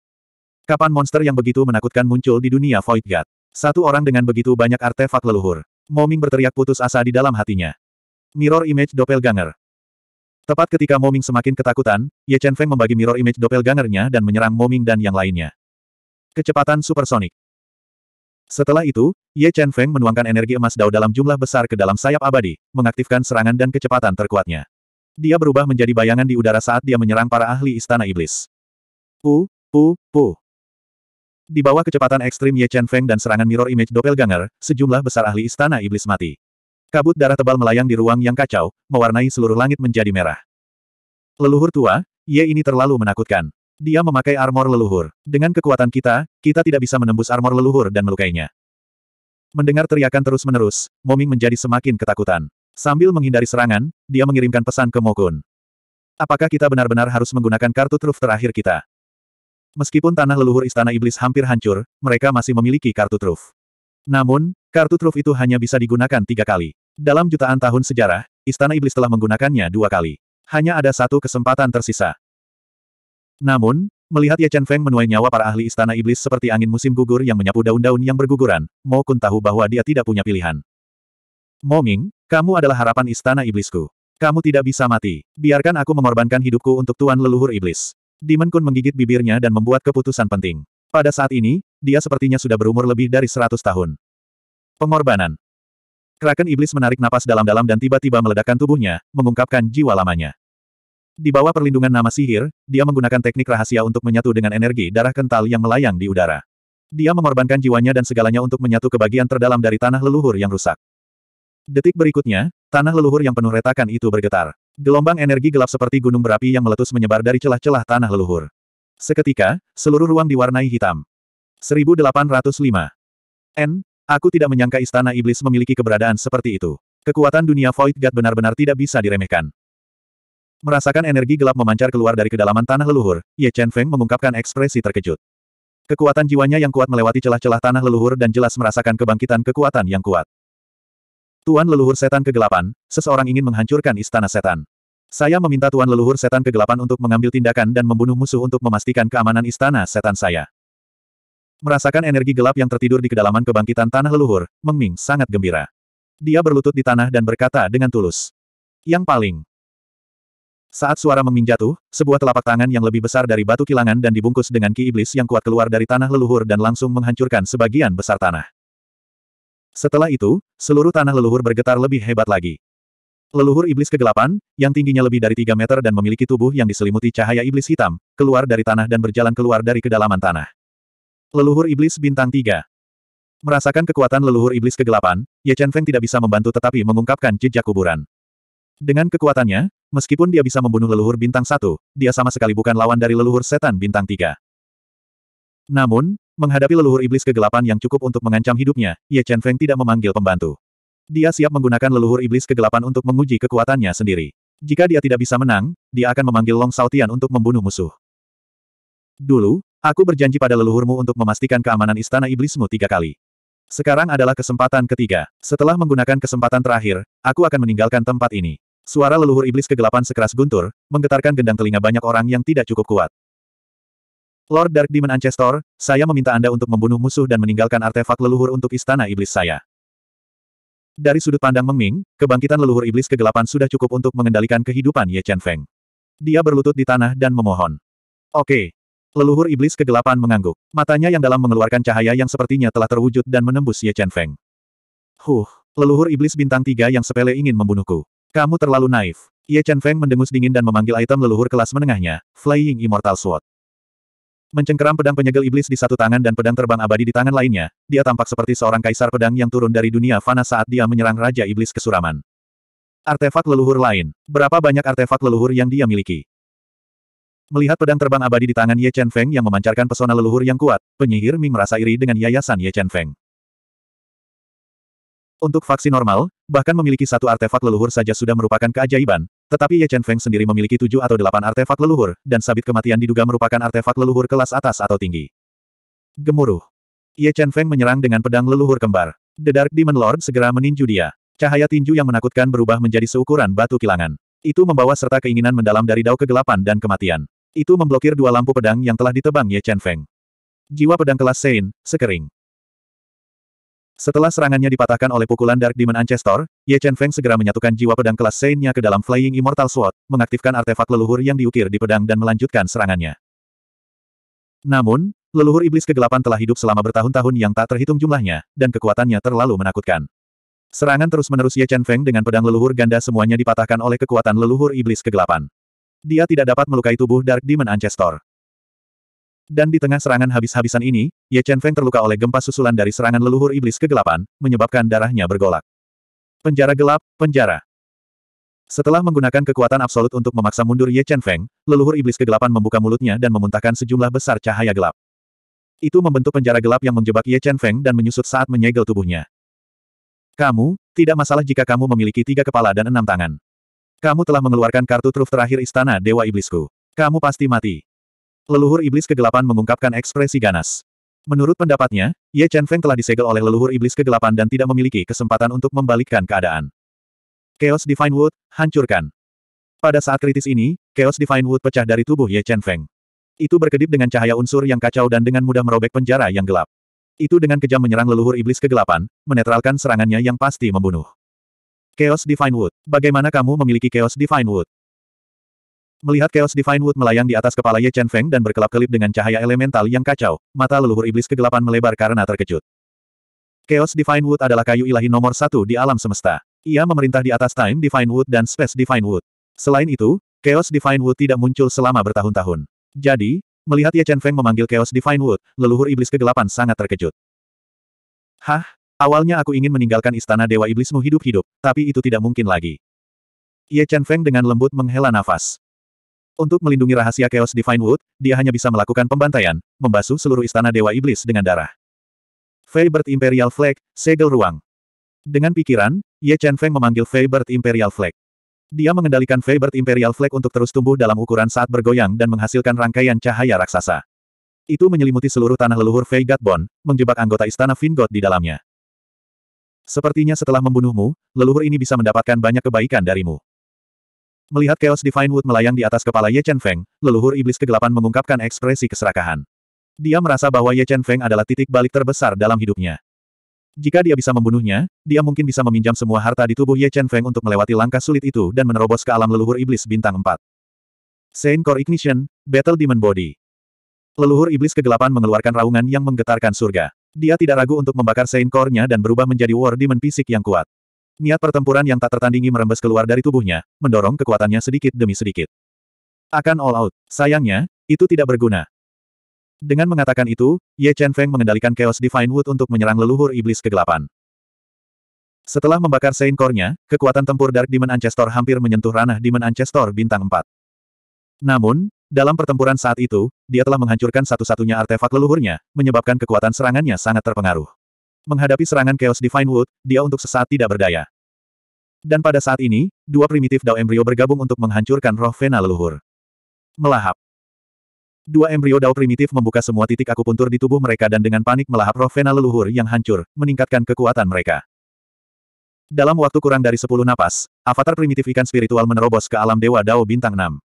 Kapan monster yang begitu menakutkan muncul di dunia Void God? Satu orang dengan begitu banyak artefak leluhur. Moming berteriak putus asa di dalam hatinya. Mirror Image Doppelganger. Tepat ketika Moming semakin ketakutan, Ye Chen Feng membagi mirror image Doppelganger-nya dan menyerang Moming dan yang lainnya. Kecepatan supersonik. Setelah itu, Ye Chen Feng menuangkan energi emas Dao dalam jumlah besar ke dalam sayap abadi, mengaktifkan serangan dan kecepatan terkuatnya. Dia berubah menjadi bayangan di udara saat dia menyerang para ahli istana iblis. Pu, pu, pu. Di bawah kecepatan ekstrim Ye Chen Feng dan serangan mirror image doppelganger, sejumlah besar ahli istana iblis mati. Kabut darah tebal melayang di ruang yang kacau, mewarnai seluruh langit menjadi merah. Leluhur tua, Ye ini terlalu menakutkan. Dia memakai armor leluhur. Dengan kekuatan kita, kita tidak bisa menembus armor leluhur dan melukainya. Mendengar teriakan terus-menerus, Moming menjadi semakin ketakutan. Sambil menghindari serangan, dia mengirimkan pesan ke Mokun. Apakah kita benar-benar harus menggunakan kartu truf terakhir kita? Meskipun tanah leluhur istana iblis hampir hancur, mereka masih memiliki kartu truf. Namun, kartu truf itu hanya bisa digunakan tiga kali. Dalam jutaan tahun sejarah, istana iblis telah menggunakannya dua kali. Hanya ada satu kesempatan tersisa. Namun, melihat Ye Chen Feng menuai nyawa para ahli istana iblis seperti angin musim gugur yang menyapu daun-daun yang berguguran, Mo Kun tahu bahwa dia tidak punya pilihan. Mo Ming, kamu adalah harapan istana iblisku. Kamu tidak bisa mati. Biarkan aku mengorbankan hidupku untuk tuan leluhur iblis. Demon Kun menggigit bibirnya dan membuat keputusan penting. Pada saat ini, dia sepertinya sudah berumur lebih dari 100 tahun. Pengorbanan. Kraken iblis menarik napas dalam-dalam dan tiba-tiba meledakkan tubuhnya, mengungkapkan jiwa lamanya. Di bawah perlindungan nama sihir, dia menggunakan teknik rahasia untuk menyatu dengan energi darah kental yang melayang di udara. Dia mengorbankan jiwanya dan segalanya untuk menyatu ke bagian terdalam dari tanah leluhur yang rusak. Detik berikutnya, tanah leluhur yang penuh retakan itu bergetar. Gelombang energi gelap seperti gunung berapi yang meletus menyebar dari celah-celah tanah leluhur. Seketika, seluruh ruang diwarnai hitam. 1805. N, aku tidak menyangka istana iblis memiliki keberadaan seperti itu. Kekuatan dunia Void God benar-benar tidak bisa diremehkan. Merasakan energi gelap memancar keluar dari kedalaman tanah leluhur, Ye Chen Feng mengungkapkan ekspresi terkejut. Kekuatan jiwanya yang kuat melewati celah-celah tanah leluhur dan jelas merasakan kebangkitan kekuatan yang kuat. Tuan leluhur setan kegelapan, seseorang ingin menghancurkan istana setan. Saya meminta Tuan leluhur setan kegelapan untuk mengambil tindakan dan membunuh musuh untuk memastikan keamanan istana setan saya. Merasakan energi gelap yang tertidur di kedalaman kebangkitan tanah leluhur, Meng Ming sangat gembira. Dia berlutut di tanah dan berkata dengan tulus. Yang paling saat suara meming jatuh, sebuah telapak tangan yang lebih besar dari batu kilangan dan dibungkus dengan ki iblis yang kuat keluar dari tanah leluhur dan langsung menghancurkan sebagian besar tanah. Setelah itu, seluruh tanah leluhur bergetar lebih hebat lagi. Leluhur iblis kegelapan, yang tingginya lebih dari 3 meter dan memiliki tubuh yang diselimuti cahaya iblis hitam, keluar dari tanah dan berjalan keluar dari kedalaman tanah. Leluhur iblis bintang 3. Merasakan kekuatan leluhur iblis kegelapan, Ye Chen Feng tidak bisa membantu tetapi mengungkapkan jejak kuburan. Dengan kekuatannya, meskipun dia bisa membunuh leluhur bintang satu, dia sama sekali bukan lawan dari leluhur setan bintang tiga. Namun, menghadapi leluhur iblis kegelapan yang cukup untuk mengancam hidupnya, Ye Chen Feng tidak memanggil pembantu. Dia siap menggunakan leluhur iblis kegelapan untuk menguji kekuatannya sendiri. Jika dia tidak bisa menang, dia akan memanggil Long Saotian untuk membunuh musuh. Dulu, aku berjanji pada leluhurmu untuk memastikan keamanan istana iblismu tiga kali. Sekarang adalah kesempatan ketiga. Setelah menggunakan kesempatan terakhir, aku akan meninggalkan tempat ini. Suara leluhur iblis kegelapan sekeras guntur, menggetarkan gendang telinga banyak orang yang tidak cukup kuat. Lord Dark Demon Ancestor, saya meminta Anda untuk membunuh musuh dan meninggalkan artefak leluhur untuk istana iblis saya. Dari sudut pandang Mengming, kebangkitan leluhur iblis kegelapan sudah cukup untuk mengendalikan kehidupan Ye Chen Feng. Dia berlutut di tanah dan memohon. Oke. Leluhur iblis kegelapan mengangguk. Matanya yang dalam mengeluarkan cahaya yang sepertinya telah terwujud dan menembus Ye Chen Feng. Huh, leluhur iblis bintang tiga yang sepele ingin membunuhku. Kamu terlalu naif. Ye Chen Feng mendengus dingin dan memanggil item leluhur kelas menengahnya, Flying Immortal Sword. Mencengkeram pedang penyegel iblis di satu tangan dan pedang terbang abadi di tangan lainnya, dia tampak seperti seorang kaisar pedang yang turun dari dunia fana saat dia menyerang Raja Iblis Kesuraman. Artefak leluhur lain. Berapa banyak artefak leluhur yang dia miliki? Melihat pedang terbang abadi di tangan Ye Chen Feng yang memancarkan pesona leluhur yang kuat, penyihir Ming merasa iri dengan yayasan Ye Chen Feng. Untuk faksi normal, bahkan memiliki satu artefak leluhur saja sudah merupakan keajaiban, tetapi Ye Chen Feng sendiri memiliki tujuh atau delapan artefak leluhur, dan sabit kematian diduga merupakan artefak leluhur kelas atas atau tinggi. Gemuruh. Ye Chen Feng menyerang dengan pedang leluhur kembar. The Dark Demon Lord segera meninju dia. Cahaya tinju yang menakutkan berubah menjadi seukuran batu kilangan. Itu membawa serta keinginan mendalam dari dao kegelapan dan kematian. Itu memblokir dua lampu pedang yang telah ditebang Ye Chen Feng. Jiwa pedang kelas Sein, sekering. Setelah serangannya dipatahkan oleh pukulan Dark Demon Ancestor, Ye Chen Feng segera menyatukan jiwa pedang kelas saint ke dalam Flying Immortal Sword, mengaktifkan artefak leluhur yang diukir di pedang dan melanjutkan serangannya. Namun, leluhur iblis kegelapan telah hidup selama bertahun-tahun yang tak terhitung jumlahnya, dan kekuatannya terlalu menakutkan. Serangan terus-menerus Ye Chen Feng dengan pedang leluhur ganda semuanya dipatahkan oleh kekuatan leluhur iblis kegelapan. Dia tidak dapat melukai tubuh Dark Demon Ancestor. Dan di tengah serangan habis-habisan ini, Ye Chen Feng terluka oleh gempa susulan dari serangan leluhur iblis kegelapan, menyebabkan darahnya bergolak. Penjara gelap, penjara. Setelah menggunakan kekuatan absolut untuk memaksa mundur Ye Chen Feng, leluhur iblis kegelapan membuka mulutnya dan memuntahkan sejumlah besar cahaya gelap. Itu membentuk penjara gelap yang menjebak Ye Chen Feng dan menyusut saat menyegel tubuhnya. Kamu, tidak masalah jika kamu memiliki tiga kepala dan enam tangan. Kamu telah mengeluarkan kartu truf terakhir istana Dewa Iblisku. Kamu pasti mati. Leluhur Iblis Kegelapan mengungkapkan ekspresi ganas. Menurut pendapatnya, Ye Chen Feng telah disegel oleh leluhur Iblis Kegelapan dan tidak memiliki kesempatan untuk membalikkan keadaan. Chaos Divine Wood, hancurkan. Pada saat kritis ini, Chaos Divine Wood pecah dari tubuh Ye Chen Feng. Itu berkedip dengan cahaya unsur yang kacau dan dengan mudah merobek penjara yang gelap. Itu dengan kejam menyerang leluhur Iblis Kegelapan, menetralkan serangannya yang pasti membunuh. Chaos Divine Wood. Bagaimana kamu memiliki Chaos Divine Wood? Melihat Chaos Divine Wood melayang di atas kepala Ye Chen Feng dan berkelap-kelip dengan cahaya elemental yang kacau, mata leluhur iblis kegelapan melebar karena terkejut. Chaos Divine Wood adalah kayu ilahi nomor satu di alam semesta. Ia memerintah di atas Time Divine Wood dan Space Divine Wood. Selain itu, Chaos Divine Wood tidak muncul selama bertahun-tahun. Jadi, melihat Ye Chen Feng memanggil Chaos Divine Wood, leluhur iblis kegelapan sangat terkejut. Hah? Awalnya aku ingin meninggalkan istana Dewa Iblismu hidup-hidup, tapi itu tidak mungkin lagi. Ye Chen Feng dengan lembut menghela nafas. Untuk melindungi rahasia Chaos Divine Wood, dia hanya bisa melakukan pembantaian, membasuh seluruh istana Dewa Iblis dengan darah. Feybird Imperial Flag, segel ruang. Dengan pikiran, Ye Chen Feng memanggil Feybird Imperial Flag. Dia mengendalikan Feybird Imperial Flag untuk terus tumbuh dalam ukuran saat bergoyang dan menghasilkan rangkaian cahaya raksasa. Itu menyelimuti seluruh tanah leluhur Fei Gatbon, menjebak anggota istana Vingot di dalamnya. Sepertinya setelah membunuhmu, leluhur ini bisa mendapatkan banyak kebaikan darimu. Melihat Chaos Divine Wood melayang di atas kepala Ye Chen Feng, leluhur iblis kegelapan mengungkapkan ekspresi keserakahan. Dia merasa bahwa Ye Chen Feng adalah titik balik terbesar dalam hidupnya. Jika dia bisa membunuhnya, dia mungkin bisa meminjam semua harta di tubuh Ye Chen Feng untuk melewati langkah sulit itu dan menerobos ke alam leluhur iblis bintang 4. Saint Core Ignition, Battle Demon Body. Leluhur iblis kegelapan mengeluarkan raungan yang menggetarkan surga. Dia tidak ragu untuk membakar Saint Core-nya dan berubah menjadi War Demon fisik yang kuat. Niat pertempuran yang tak tertandingi merembes keluar dari tubuhnya, mendorong kekuatannya sedikit demi sedikit. Akan all out. Sayangnya, itu tidak berguna. Dengan mengatakan itu, Ye Chen Feng mengendalikan Chaos Divine Wood untuk menyerang leluhur iblis kegelapan. Setelah membakar Saint Core-nya, kekuatan tempur Dark Demon Ancestor hampir menyentuh ranah Demon Ancestor bintang 4. Namun, dalam pertempuran saat itu, dia telah menghancurkan satu-satunya artefak leluhurnya, menyebabkan kekuatan serangannya sangat terpengaruh. Menghadapi serangan Chaos Divine Wood, dia untuk sesaat tidak berdaya. Dan pada saat ini, dua primitif Dao Embrio bergabung untuk menghancurkan roh Vena leluhur. Melahap. Dua embrio Dao primitif membuka semua titik akupuntur di tubuh mereka dan dengan panik melahap roh Vena leluhur yang hancur, meningkatkan kekuatan mereka. Dalam waktu kurang dari 10 napas, avatar primitif ikan spiritual menerobos ke alam dewa Dao bintang 6.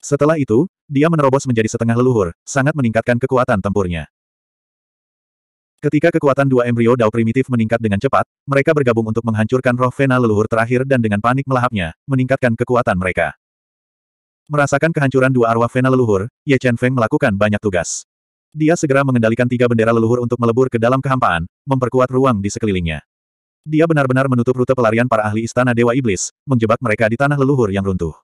Setelah itu, dia menerobos menjadi setengah leluhur, sangat meningkatkan kekuatan tempurnya. Ketika kekuatan dua embrio Dao primitif meningkat dengan cepat, mereka bergabung untuk menghancurkan roh Vena leluhur terakhir dan dengan panik melahapnya, meningkatkan kekuatan mereka. Merasakan kehancuran dua arwah Vena leluhur, Ye Chen Feng melakukan banyak tugas. Dia segera mengendalikan tiga bendera leluhur untuk melebur ke dalam kehampaan, memperkuat ruang di sekelilingnya. Dia benar-benar menutup rute pelarian para ahli Istana Dewa Iblis, menjebak mereka di tanah leluhur yang runtuh.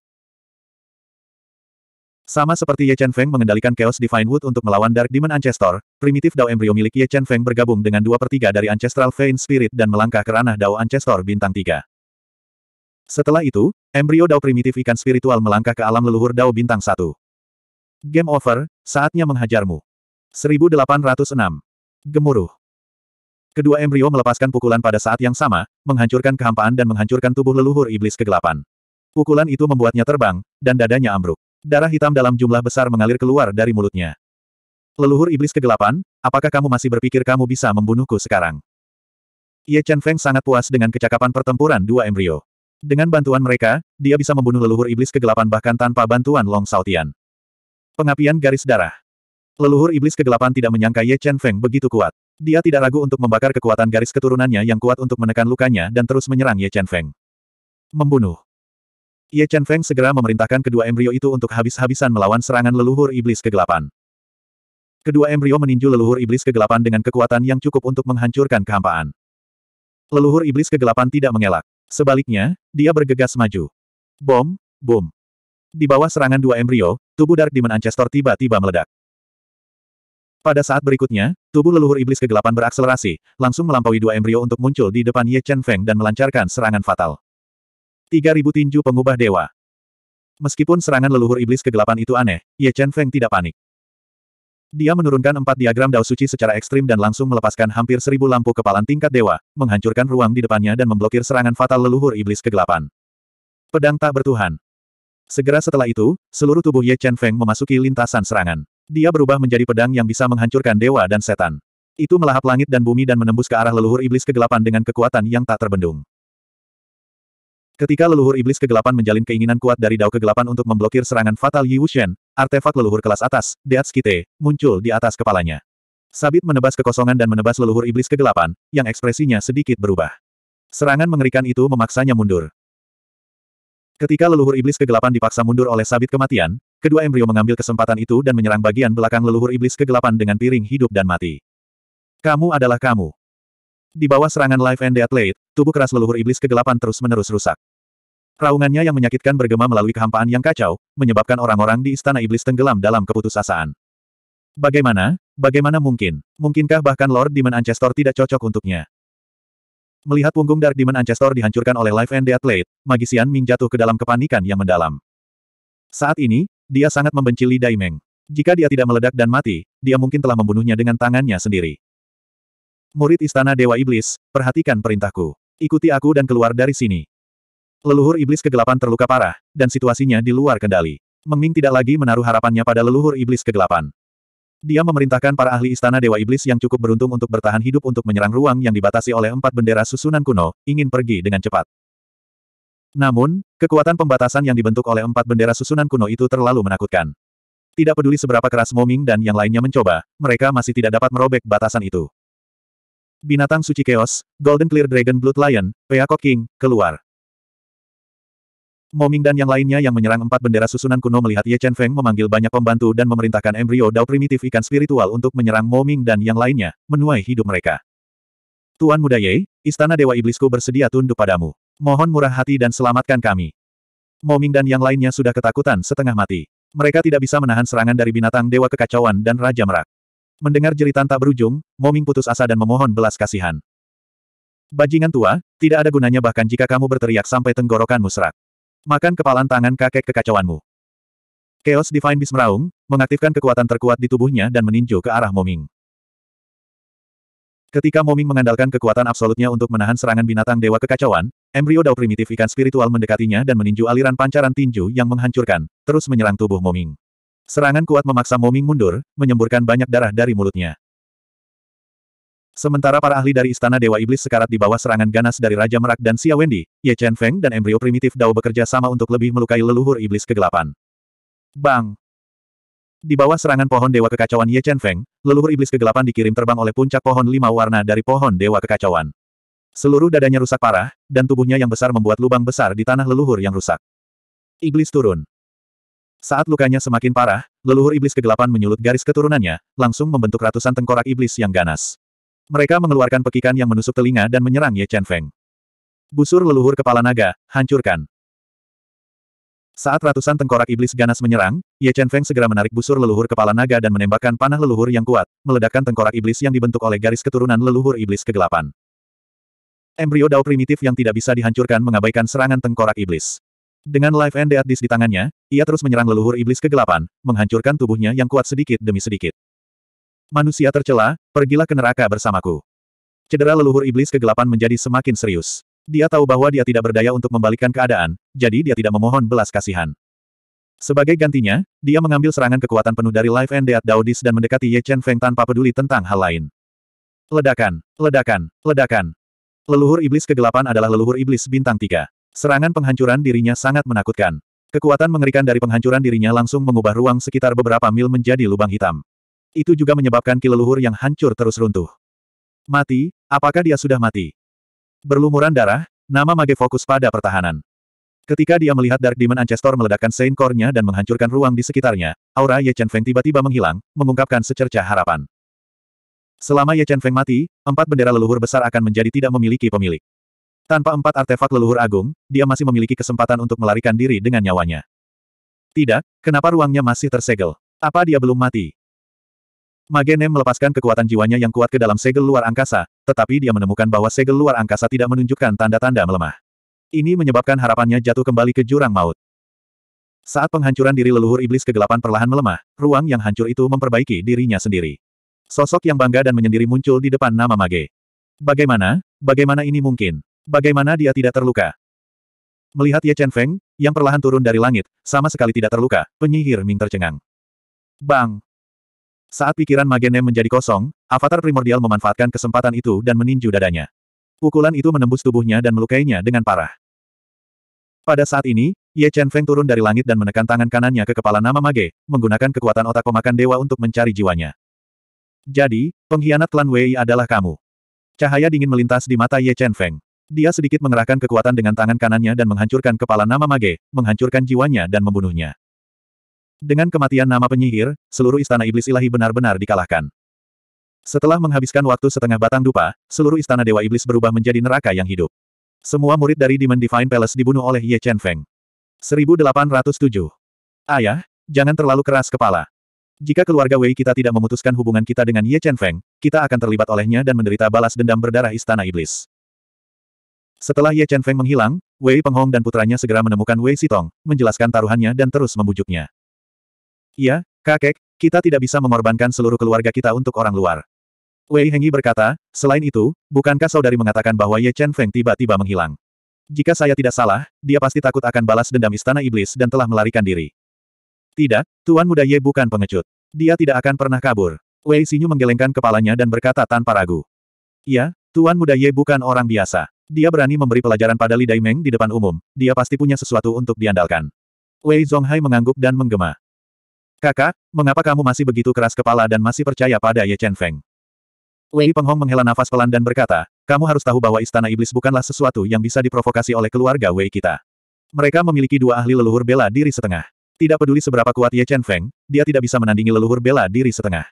Sama seperti Ye Chen Feng mengendalikan Chaos Divine Wood untuk melawan Dark Demon Ancestor, primitif Dao Embryo milik Ye Chen Feng bergabung dengan dua per tiga dari Ancestral Vein Spirit dan melangkah ke ranah Dao Ancestor bintang 3. Setelah itu, embrio Dao primitif ikan spiritual melangkah ke alam leluhur Dao bintang 1. Game over, saatnya menghajarmu. 1806. Gemuruh. Kedua embrio melepaskan pukulan pada saat yang sama, menghancurkan kehampaan dan menghancurkan tubuh leluhur iblis kegelapan. Pukulan itu membuatnya terbang, dan dadanya ambruk. Darah hitam dalam jumlah besar mengalir keluar dari mulutnya. Leluhur iblis kegelapan, apakah kamu masih berpikir kamu bisa membunuhku sekarang? Ye Chen Feng sangat puas dengan kecakapan pertempuran dua embrio. Dengan bantuan mereka, dia bisa membunuh leluhur iblis kegelapan bahkan tanpa bantuan Long Saotian. Pengapian garis darah. Leluhur iblis kegelapan tidak menyangka Ye Chen Feng begitu kuat. Dia tidak ragu untuk membakar kekuatan garis keturunannya yang kuat untuk menekan lukanya dan terus menyerang Ye Chen Feng. Membunuh. Ye Chen Feng segera memerintahkan kedua embrio itu untuk habis-habisan melawan serangan leluhur iblis kegelapan. Kedua embrio meninju leluhur iblis kegelapan dengan kekuatan yang cukup untuk menghancurkan kehampaan. Leluhur iblis kegelapan tidak mengelak. Sebaliknya, dia bergegas maju. Bom, bom. Di bawah serangan dua embrio, tubuh Dark Demon Ancestor tiba-tiba meledak. Pada saat berikutnya, tubuh leluhur iblis kegelapan berakselerasi, langsung melampaui dua embrio untuk muncul di depan Ye Chen Feng dan melancarkan serangan fatal. 3000 tinju pengubah dewa. Meskipun serangan leluhur iblis kegelapan itu aneh, Ye Chen Feng tidak panik. Dia menurunkan empat diagram Dao Suci secara ekstrim dan langsung melepaskan hampir seribu lampu kepalan tingkat dewa, menghancurkan ruang di depannya dan memblokir serangan fatal leluhur iblis kegelapan. Pedang tak bertuhan. Segera setelah itu, seluruh tubuh Ye Chen Feng memasuki lintasan serangan. Dia berubah menjadi pedang yang bisa menghancurkan dewa dan setan. Itu melahap langit dan bumi dan menembus ke arah leluhur iblis kegelapan dengan kekuatan yang tak terbendung. Ketika leluhur iblis kegelapan menjalin keinginan kuat dari dao kegelapan untuk memblokir serangan fatal Yi Wuxian, artefak leluhur kelas atas, Deats Kite, muncul di atas kepalanya. Sabit menebas kekosongan dan menebas leluhur iblis kegelapan, yang ekspresinya sedikit berubah. Serangan mengerikan itu memaksanya mundur. Ketika leluhur iblis kegelapan dipaksa mundur oleh sabit kematian, kedua embrio mengambil kesempatan itu dan menyerang bagian belakang leluhur iblis kegelapan dengan piring hidup dan mati. Kamu adalah kamu. Di bawah serangan Life and the Athlete, tubuh keras leluhur iblis kegelapan terus-menerus rusak. Raungannya yang menyakitkan bergema melalui kehampaan yang kacau, menyebabkan orang-orang di istana iblis tenggelam dalam keputusasaan. Bagaimana? Bagaimana mungkin? Mungkinkah bahkan Lord Demon Ancestor tidak cocok untuknya? Melihat punggung Dark Demon Ancestor dihancurkan oleh Life and the Athlete, Magician Ming jatuh ke dalam kepanikan yang mendalam. Saat ini, dia sangat membenci Li Daimeng. Jika dia tidak meledak dan mati, dia mungkin telah membunuhnya dengan tangannya sendiri. Murid Istana Dewa Iblis, perhatikan perintahku. Ikuti aku dan keluar dari sini. Leluhur Iblis kegelapan terluka parah, dan situasinya di luar kendali. Mengming tidak lagi menaruh harapannya pada leluhur Iblis kegelapan. Dia memerintahkan para ahli Istana Dewa Iblis yang cukup beruntung untuk bertahan hidup untuk menyerang ruang yang dibatasi oleh empat bendera susunan kuno, ingin pergi dengan cepat. Namun, kekuatan pembatasan yang dibentuk oleh empat bendera susunan kuno itu terlalu menakutkan. Tidak peduli seberapa keras Moming dan yang lainnya mencoba, mereka masih tidak dapat merobek batasan itu binatang suci chaos, Golden Clear Dragon Blood Lion, Peacock King, keluar. Moming dan yang lainnya yang menyerang empat bendera susunan kuno melihat Ye Chen Feng memanggil banyak pembantu dan memerintahkan embrio dao primitif ikan spiritual untuk menyerang Moming dan yang lainnya, menuai hidup mereka. Tuan Muda Ye, Istana Dewa Iblisku bersedia tunduk padamu. Mohon murah hati dan selamatkan kami. Moming dan yang lainnya sudah ketakutan setengah mati. Mereka tidak bisa menahan serangan dari binatang Dewa Kekacauan dan Raja Merak. Mendengar jeritan tak berujung, Moming putus asa dan memohon belas kasihan. Bajingan tua, tidak ada gunanya bahkan jika kamu berteriak sampai tenggorokanmu serak. Makan kepalan tangan kakek kekacauanmu. Chaos Divine Beast meraung, mengaktifkan kekuatan terkuat di tubuhnya dan meninju ke arah Moming. Ketika Moming mengandalkan kekuatan absolutnya untuk menahan serangan binatang dewa kekacauan, embrio dao primitif ikan spiritual mendekatinya dan meninju aliran pancaran tinju yang menghancurkan, terus menyerang tubuh Moming. Serangan kuat memaksa Moming mundur, menyemburkan banyak darah dari mulutnya. Sementara para ahli dari Istana Dewa Iblis sekarat di bawah serangan ganas dari Raja Merak dan Xia Wendy, Ye Chen Feng dan embrio primitif Dao bekerja sama untuk lebih melukai leluhur iblis kegelapan. Bang! Di bawah serangan pohon Dewa Kekacauan Ye Chen Feng, leluhur iblis kegelapan dikirim terbang oleh puncak pohon lima warna dari pohon Dewa Kekacauan. Seluruh dadanya rusak parah, dan tubuhnya yang besar membuat lubang besar di tanah leluhur yang rusak. Iblis turun. Saat lukanya semakin parah, leluhur iblis kegelapan menyulut garis keturunannya, langsung membentuk ratusan tengkorak iblis yang ganas. Mereka mengeluarkan pekikan yang menusuk telinga dan menyerang Ye Chen Feng. Busur leluhur kepala naga, hancurkan. Saat ratusan tengkorak iblis ganas menyerang, Ye Chen Feng segera menarik busur leluhur kepala naga dan menembakkan panah leluhur yang kuat, meledakkan tengkorak iblis yang dibentuk oleh garis keturunan leluhur iblis kegelapan. Embrio Dao primitif yang tidak bisa dihancurkan mengabaikan serangan tengkorak iblis. Dengan Life and death di tangannya, ia terus menyerang leluhur iblis kegelapan, menghancurkan tubuhnya yang kuat sedikit demi sedikit. Manusia tercela, pergilah ke neraka bersamaku. Cedera leluhur iblis kegelapan menjadi semakin serius. Dia tahu bahwa dia tidak berdaya untuk membalikkan keadaan, jadi dia tidak memohon belas kasihan. Sebagai gantinya, dia mengambil serangan kekuatan penuh dari Life and Death Daudis dan mendekati Ye Chen Feng tanpa peduli tentang hal lain. Ledakan, ledakan, ledakan. Leluhur iblis kegelapan adalah leluhur iblis bintang tiga. Serangan penghancuran dirinya sangat menakutkan. Kekuatan mengerikan dari penghancuran dirinya langsung mengubah ruang sekitar beberapa mil menjadi lubang hitam. Itu juga menyebabkan kileluhur yang hancur terus runtuh. Mati, apakah dia sudah mati? Berlumuran darah, nama Mage fokus pada pertahanan. Ketika dia melihat Dark Demon Ancestor meledakkan Saint Core-nya dan menghancurkan ruang di sekitarnya, aura Ye Chen Feng tiba-tiba menghilang, mengungkapkan secerca harapan. Selama Ye Chen Feng mati, empat bendera leluhur besar akan menjadi tidak memiliki pemilik. Tanpa empat artefak leluhur agung, dia masih memiliki kesempatan untuk melarikan diri dengan nyawanya. Tidak, kenapa ruangnya masih tersegel? Apa dia belum mati? Magenem melepaskan kekuatan jiwanya yang kuat ke dalam segel luar angkasa, tetapi dia menemukan bahwa segel luar angkasa tidak menunjukkan tanda-tanda melemah. Ini menyebabkan harapannya jatuh kembali ke jurang maut. Saat penghancuran diri leluhur iblis kegelapan perlahan melemah, ruang yang hancur itu memperbaiki dirinya sendiri. Sosok yang bangga dan menyendiri muncul di depan nama Mage. Bagaimana? Bagaimana ini mungkin? Bagaimana dia tidak terluka? Melihat Ye Chen Feng, yang perlahan turun dari langit, sama sekali tidak terluka, penyihir Ming tercengang. Bang! Saat pikiran Magene menjadi kosong, avatar primordial memanfaatkan kesempatan itu dan meninju dadanya. Pukulan itu menembus tubuhnya dan melukainya dengan parah. Pada saat ini, Ye Chen Feng turun dari langit dan menekan tangan kanannya ke kepala nama Mage, menggunakan kekuatan otak pemakan dewa untuk mencari jiwanya. Jadi, pengkhianat klan Wei adalah kamu. Cahaya dingin melintas di mata Ye Chen Feng. Dia sedikit mengerahkan kekuatan dengan tangan kanannya dan menghancurkan kepala nama Mage, menghancurkan jiwanya dan membunuhnya. Dengan kematian nama penyihir, seluruh istana iblis ilahi benar-benar dikalahkan. Setelah menghabiskan waktu setengah batang dupa, seluruh istana dewa iblis berubah menjadi neraka yang hidup. Semua murid dari Demon Divine Palace dibunuh oleh Ye Chen Feng. 1807. Ayah, jangan terlalu keras kepala. Jika keluarga Wei kita tidak memutuskan hubungan kita dengan Ye Chen Feng, kita akan terlibat olehnya dan menderita balas dendam berdarah istana iblis. Setelah Ye Chen Feng menghilang, Wei Penghong dan putranya segera menemukan Wei Sitong, menjelaskan taruhannya dan terus membujuknya. Iya, kakek, kita tidak bisa mengorbankan seluruh keluarga kita untuk orang luar. Wei Hengyi berkata, selain itu, bukankah saudari mengatakan bahwa Ye Chen Feng tiba-tiba menghilang? Jika saya tidak salah, dia pasti takut akan balas dendam istana iblis dan telah melarikan diri. Tidak, Tuan Muda Ye bukan pengecut. Dia tidak akan pernah kabur. Wei Sinyu menggelengkan kepalanya dan berkata tanpa ragu. Ya, Tuan Muda Ye bukan orang biasa. Dia berani memberi pelajaran pada Li Daimeng di depan umum, dia pasti punya sesuatu untuk diandalkan. Wei Zonghai mengangguk dan menggema. Kakak, mengapa kamu masih begitu keras kepala dan masih percaya pada Ye Chen Feng? Wei Penghong menghela nafas pelan dan berkata, kamu harus tahu bahwa istana iblis bukanlah sesuatu yang bisa diprovokasi oleh keluarga Wei kita. Mereka memiliki dua ahli leluhur bela diri setengah. Tidak peduli seberapa kuat Ye Chen Feng, dia tidak bisa menandingi leluhur bela diri setengah.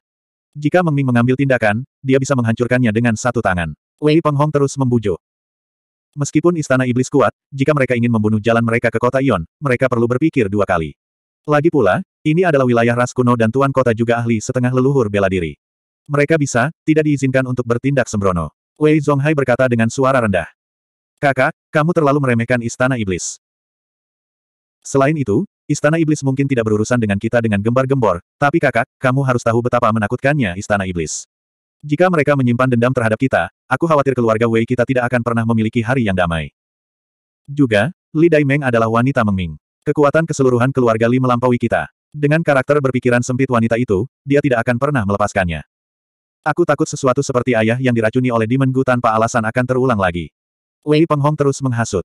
Jika Meng Ming mengambil tindakan, dia bisa menghancurkannya dengan satu tangan. Wei Penghong terus membujuk. Meskipun istana iblis kuat, jika mereka ingin membunuh jalan mereka ke kota Ion, mereka perlu berpikir dua kali. Lagi pula, ini adalah wilayah ras kuno dan tuan kota juga ahli setengah leluhur bela diri. Mereka bisa, tidak diizinkan untuk bertindak sembrono. Wei Zonghai berkata dengan suara rendah. Kakak, kamu terlalu meremehkan istana iblis. Selain itu, istana iblis mungkin tidak berurusan dengan kita dengan gembar-gembor, tapi kakak, kamu harus tahu betapa menakutkannya istana iblis. Jika mereka menyimpan dendam terhadap kita, Aku khawatir keluarga Wei kita tidak akan pernah memiliki hari yang damai. Juga, Li Dai Meng adalah wanita mengming. Kekuatan keseluruhan keluarga Li melampaui kita. Dengan karakter berpikiran sempit wanita itu, dia tidak akan pernah melepaskannya. Aku takut sesuatu seperti ayah yang diracuni oleh Demon Gu tanpa alasan akan terulang lagi. Wei Penghong terus menghasut.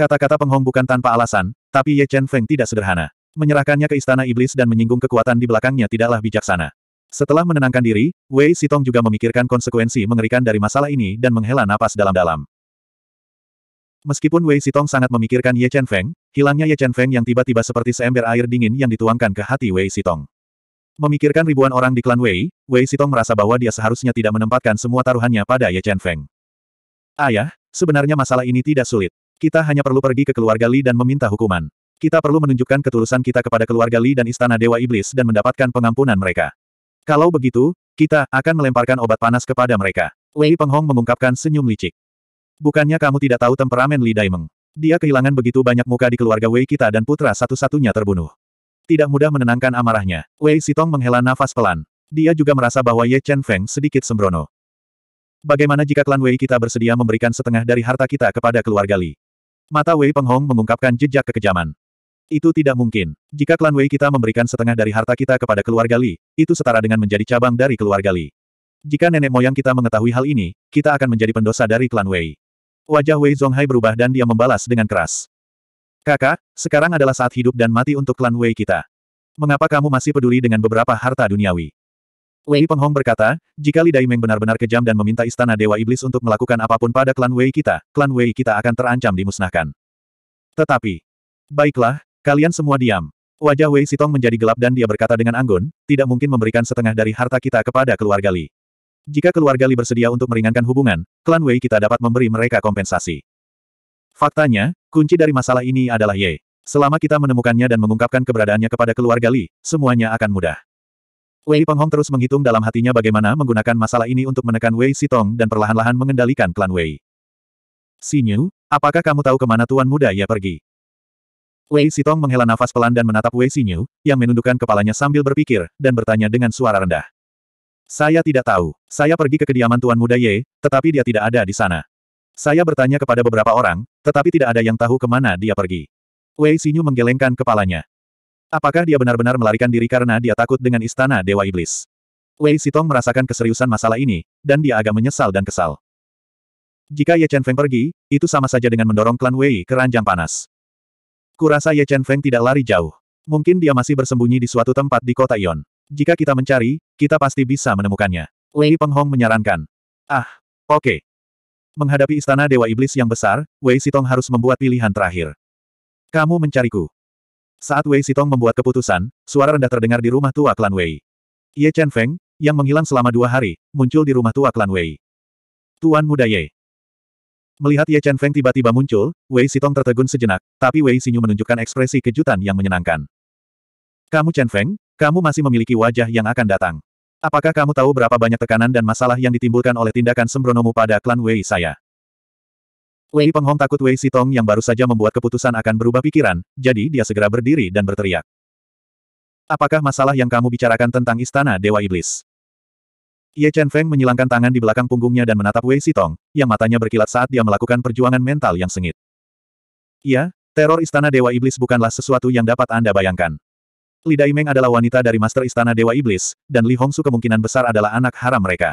Kata-kata Penghong bukan tanpa alasan, tapi Ye Chen Feng tidak sederhana. Menyerahkannya ke istana iblis dan menyinggung kekuatan di belakangnya tidaklah bijaksana. Setelah menenangkan diri, Wei Sitong juga memikirkan konsekuensi mengerikan dari masalah ini dan menghela napas dalam-dalam. Meskipun Wei Sitong sangat memikirkan Ye Chen Feng, hilangnya Ye Chen Feng yang tiba-tiba seperti seember air dingin yang dituangkan ke hati Wei Sitong. Memikirkan ribuan orang di klan Wei, Wei Sitong merasa bahwa dia seharusnya tidak menempatkan semua taruhannya pada Ye Chen Feng. Ayah, sebenarnya masalah ini tidak sulit. Kita hanya perlu pergi ke keluarga Li dan meminta hukuman. Kita perlu menunjukkan ketulusan kita kepada keluarga Li dan Istana Dewa Iblis dan mendapatkan pengampunan mereka. Kalau begitu, kita akan melemparkan obat panas kepada mereka. Wei Penghong mengungkapkan senyum licik. Bukannya kamu tidak tahu temperamen Li Daimeng. Dia kehilangan begitu banyak muka di keluarga Wei kita dan putra satu-satunya terbunuh. Tidak mudah menenangkan amarahnya. Wei Sitong menghela nafas pelan. Dia juga merasa bahwa Ye Chen Feng sedikit sembrono. Bagaimana jika klan Wei kita bersedia memberikan setengah dari harta kita kepada keluarga Li? Mata Wei Penghong mengungkapkan jejak kekejaman. Itu tidak mungkin. Jika klan Wei kita memberikan setengah dari harta kita kepada keluarga Li, itu setara dengan menjadi cabang dari keluarga Li. Jika nenek moyang kita mengetahui hal ini, kita akan menjadi pendosa dari klan Wei. Wajah Wei Zonghai berubah dan dia membalas dengan keras. Kakak, sekarang adalah saat hidup dan mati untuk klan Wei kita. Mengapa kamu masih peduli dengan beberapa harta duniawi? Wei Penghong berkata, jika Li Daimeng benar-benar kejam dan meminta istana Dewa Iblis untuk melakukan apapun pada klan Wei kita, klan Wei kita akan terancam dimusnahkan. Tetapi, baiklah, Kalian semua diam. Wajah Wei Sitong menjadi gelap dan dia berkata dengan anggun, tidak mungkin memberikan setengah dari harta kita kepada keluarga Li. Jika keluarga Li bersedia untuk meringankan hubungan, klan Wei kita dapat memberi mereka kompensasi. Faktanya, kunci dari masalah ini adalah Ye. Selama kita menemukannya dan mengungkapkan keberadaannya kepada keluarga Li, semuanya akan mudah. Wei Penghong terus menghitung dalam hatinya bagaimana menggunakan masalah ini untuk menekan Wei Sitong dan perlahan-lahan mengendalikan klan Wei. Sinyu, apakah kamu tahu kemana tuan muda ia pergi? Wei Sitong menghela nafas pelan dan menatap Wei Xinyu, yang menundukkan kepalanya sambil berpikir, dan bertanya dengan suara rendah. Saya tidak tahu. Saya pergi ke kediaman Tuan Muda Ye, tetapi dia tidak ada di sana. Saya bertanya kepada beberapa orang, tetapi tidak ada yang tahu kemana dia pergi. Wei Xinyu menggelengkan kepalanya. Apakah dia benar-benar melarikan diri karena dia takut dengan istana Dewa Iblis? Wei Sitong merasakan keseriusan masalah ini, dan dia agak menyesal dan kesal. Jika Ye Chen Feng pergi, itu sama saja dengan mendorong klan Wei ke ranjang panas. Kurasa Ye Chen Feng tidak lari jauh. Mungkin dia masih bersembunyi di suatu tempat di kota Ion. Jika kita mencari, kita pasti bisa menemukannya. Wei Hong menyarankan. Ah, oke. Okay. Menghadapi istana Dewa Iblis yang besar, Wei Sitong harus membuat pilihan terakhir. Kamu mencariku. Saat Wei Sitong membuat keputusan, suara rendah terdengar di rumah tua klan Wei. Ye Chen Feng, yang menghilang selama dua hari, muncul di rumah tua klan Wei. Tuan muda Ye. Melihat Ye Chen Feng tiba-tiba muncul, Wei Sitong tertegun sejenak, tapi Wei Xinyu menunjukkan ekspresi kejutan yang menyenangkan. Kamu Chen Feng, kamu masih memiliki wajah yang akan datang. Apakah kamu tahu berapa banyak tekanan dan masalah yang ditimbulkan oleh tindakan sembronomu pada klan Wei saya? Wei Penghong takut Wei Sitong yang baru saja membuat keputusan akan berubah pikiran, jadi dia segera berdiri dan berteriak. Apakah masalah yang kamu bicarakan tentang istana Dewa Iblis? Ye Chen Feng menyilangkan tangan di belakang punggungnya dan menatap Wei Sitong, yang matanya berkilat saat dia melakukan perjuangan mental yang sengit. Iya, teror Istana Dewa Iblis bukanlah sesuatu yang dapat Anda bayangkan. Li Dai Meng adalah wanita dari Master Istana Dewa Iblis, dan Li Hongsu kemungkinan besar adalah anak haram mereka.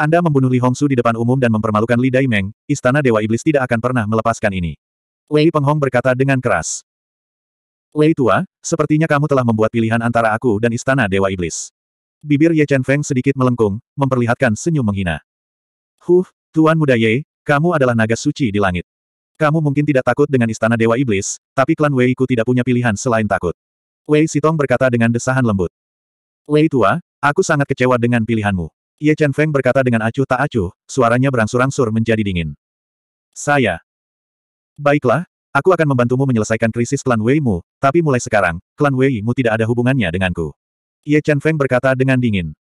Anda membunuh Li Hongsu di depan umum dan mempermalukan Li Dai Meng, Istana Dewa Iblis tidak akan pernah melepaskan ini. Wei Penghong berkata dengan keras. Wei Tua, sepertinya kamu telah membuat pilihan antara aku dan Istana Dewa Iblis. Bibir Ye Chen Feng sedikit melengkung, memperlihatkan senyum menghina. Huh, Tuan Muda Ye, kamu adalah naga suci di langit. Kamu mungkin tidak takut dengan istana Dewa Iblis, tapi klan Wei Ku tidak punya pilihan selain takut. Wei Sitong berkata dengan desahan lembut. Wei Tua, aku sangat kecewa dengan pilihanmu. Ye Chen Feng berkata dengan acuh tak acuh, suaranya berangsur-angsur menjadi dingin. Saya. Baiklah, aku akan membantumu menyelesaikan krisis klan Wei-mu, tapi mulai sekarang, klan Wei-mu tidak ada hubungannya denganku. Ye Chen Feng berkata dengan dingin.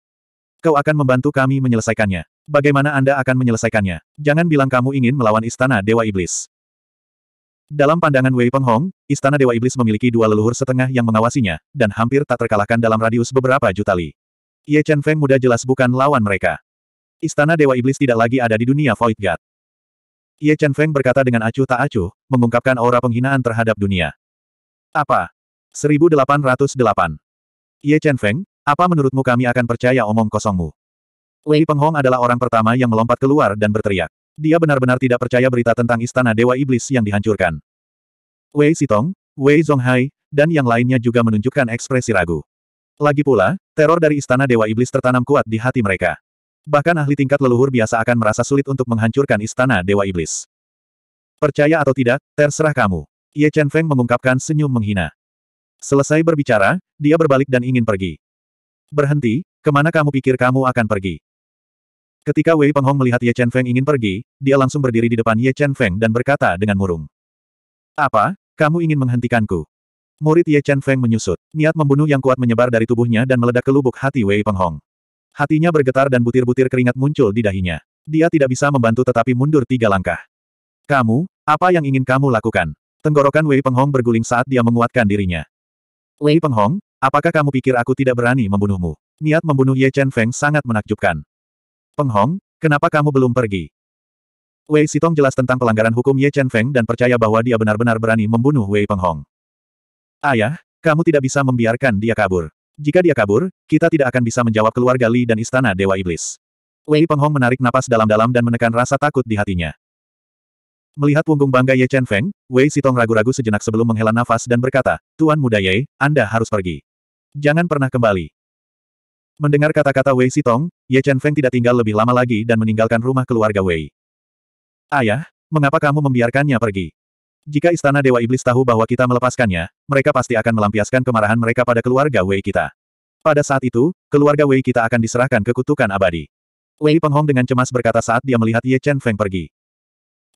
Kau akan membantu kami menyelesaikannya. Bagaimana Anda akan menyelesaikannya? Jangan bilang kamu ingin melawan Istana Dewa Iblis. Dalam pandangan Wei Penghong, Istana Dewa Iblis memiliki dua leluhur setengah yang mengawasinya, dan hampir tak terkalahkan dalam radius beberapa juta li. Ye Chen Feng mudah jelas bukan lawan mereka. Istana Dewa Iblis tidak lagi ada di dunia Void God. Ye Chen Feng berkata dengan acuh tak acuh, mengungkapkan aura penghinaan terhadap dunia. Apa? 1808 Ye Chen Feng, apa menurutmu kami akan percaya omong kosongmu? Wei Penghong adalah orang pertama yang melompat keluar dan berteriak. Dia benar-benar tidak percaya berita tentang istana Dewa Iblis yang dihancurkan. Wei Sitong, Wei Zhonghai, dan yang lainnya juga menunjukkan ekspresi ragu. Lagi pula, teror dari istana Dewa Iblis tertanam kuat di hati mereka. Bahkan ahli tingkat leluhur biasa akan merasa sulit untuk menghancurkan istana Dewa Iblis. Percaya atau tidak, terserah kamu. Ye Chen Feng mengungkapkan senyum menghina. Selesai berbicara, dia berbalik dan ingin pergi. Berhenti, kemana kamu pikir kamu akan pergi? Ketika Wei Penghong melihat Ye Chen Feng ingin pergi, dia langsung berdiri di depan Ye Chen Feng dan berkata dengan murung. Apa, kamu ingin menghentikanku? Murid Ye Chen Feng menyusut. Niat membunuh yang kuat menyebar dari tubuhnya dan meledak ke lubuk hati Wei Penghong. Hatinya bergetar dan butir-butir keringat muncul di dahinya. Dia tidak bisa membantu tetapi mundur tiga langkah. Kamu, apa yang ingin kamu lakukan? Tenggorokan Wei Penghong berguling saat dia menguatkan dirinya. Wei Penghong, apakah kamu pikir aku tidak berani membunuhmu? Niat membunuh Ye Chen Feng sangat menakjubkan. Penghong, kenapa kamu belum pergi? Wei Sitong jelas tentang pelanggaran hukum Ye Chen Feng dan percaya bahwa dia benar-benar berani membunuh Wei Penghong. Ayah, kamu tidak bisa membiarkan dia kabur. Jika dia kabur, kita tidak akan bisa menjawab keluarga Li dan istana Dewa Iblis. Wei Penghong menarik napas dalam-dalam dan menekan rasa takut di hatinya. Melihat punggung bangga Ye Chen Feng, Wei Sitong ragu-ragu sejenak sebelum menghela nafas dan berkata, Tuan Muda Ye, Anda harus pergi. Jangan pernah kembali. Mendengar kata-kata Wei Sitong, Ye Chen Feng tidak tinggal lebih lama lagi dan meninggalkan rumah keluarga Wei. Ayah, mengapa kamu membiarkannya pergi? Jika Istana Dewa Iblis tahu bahwa kita melepaskannya, mereka pasti akan melampiaskan kemarahan mereka pada keluarga Wei kita. Pada saat itu, keluarga Wei kita akan diserahkan ke kutukan abadi. Wei Penghong dengan cemas berkata saat dia melihat Ye Chen Feng pergi.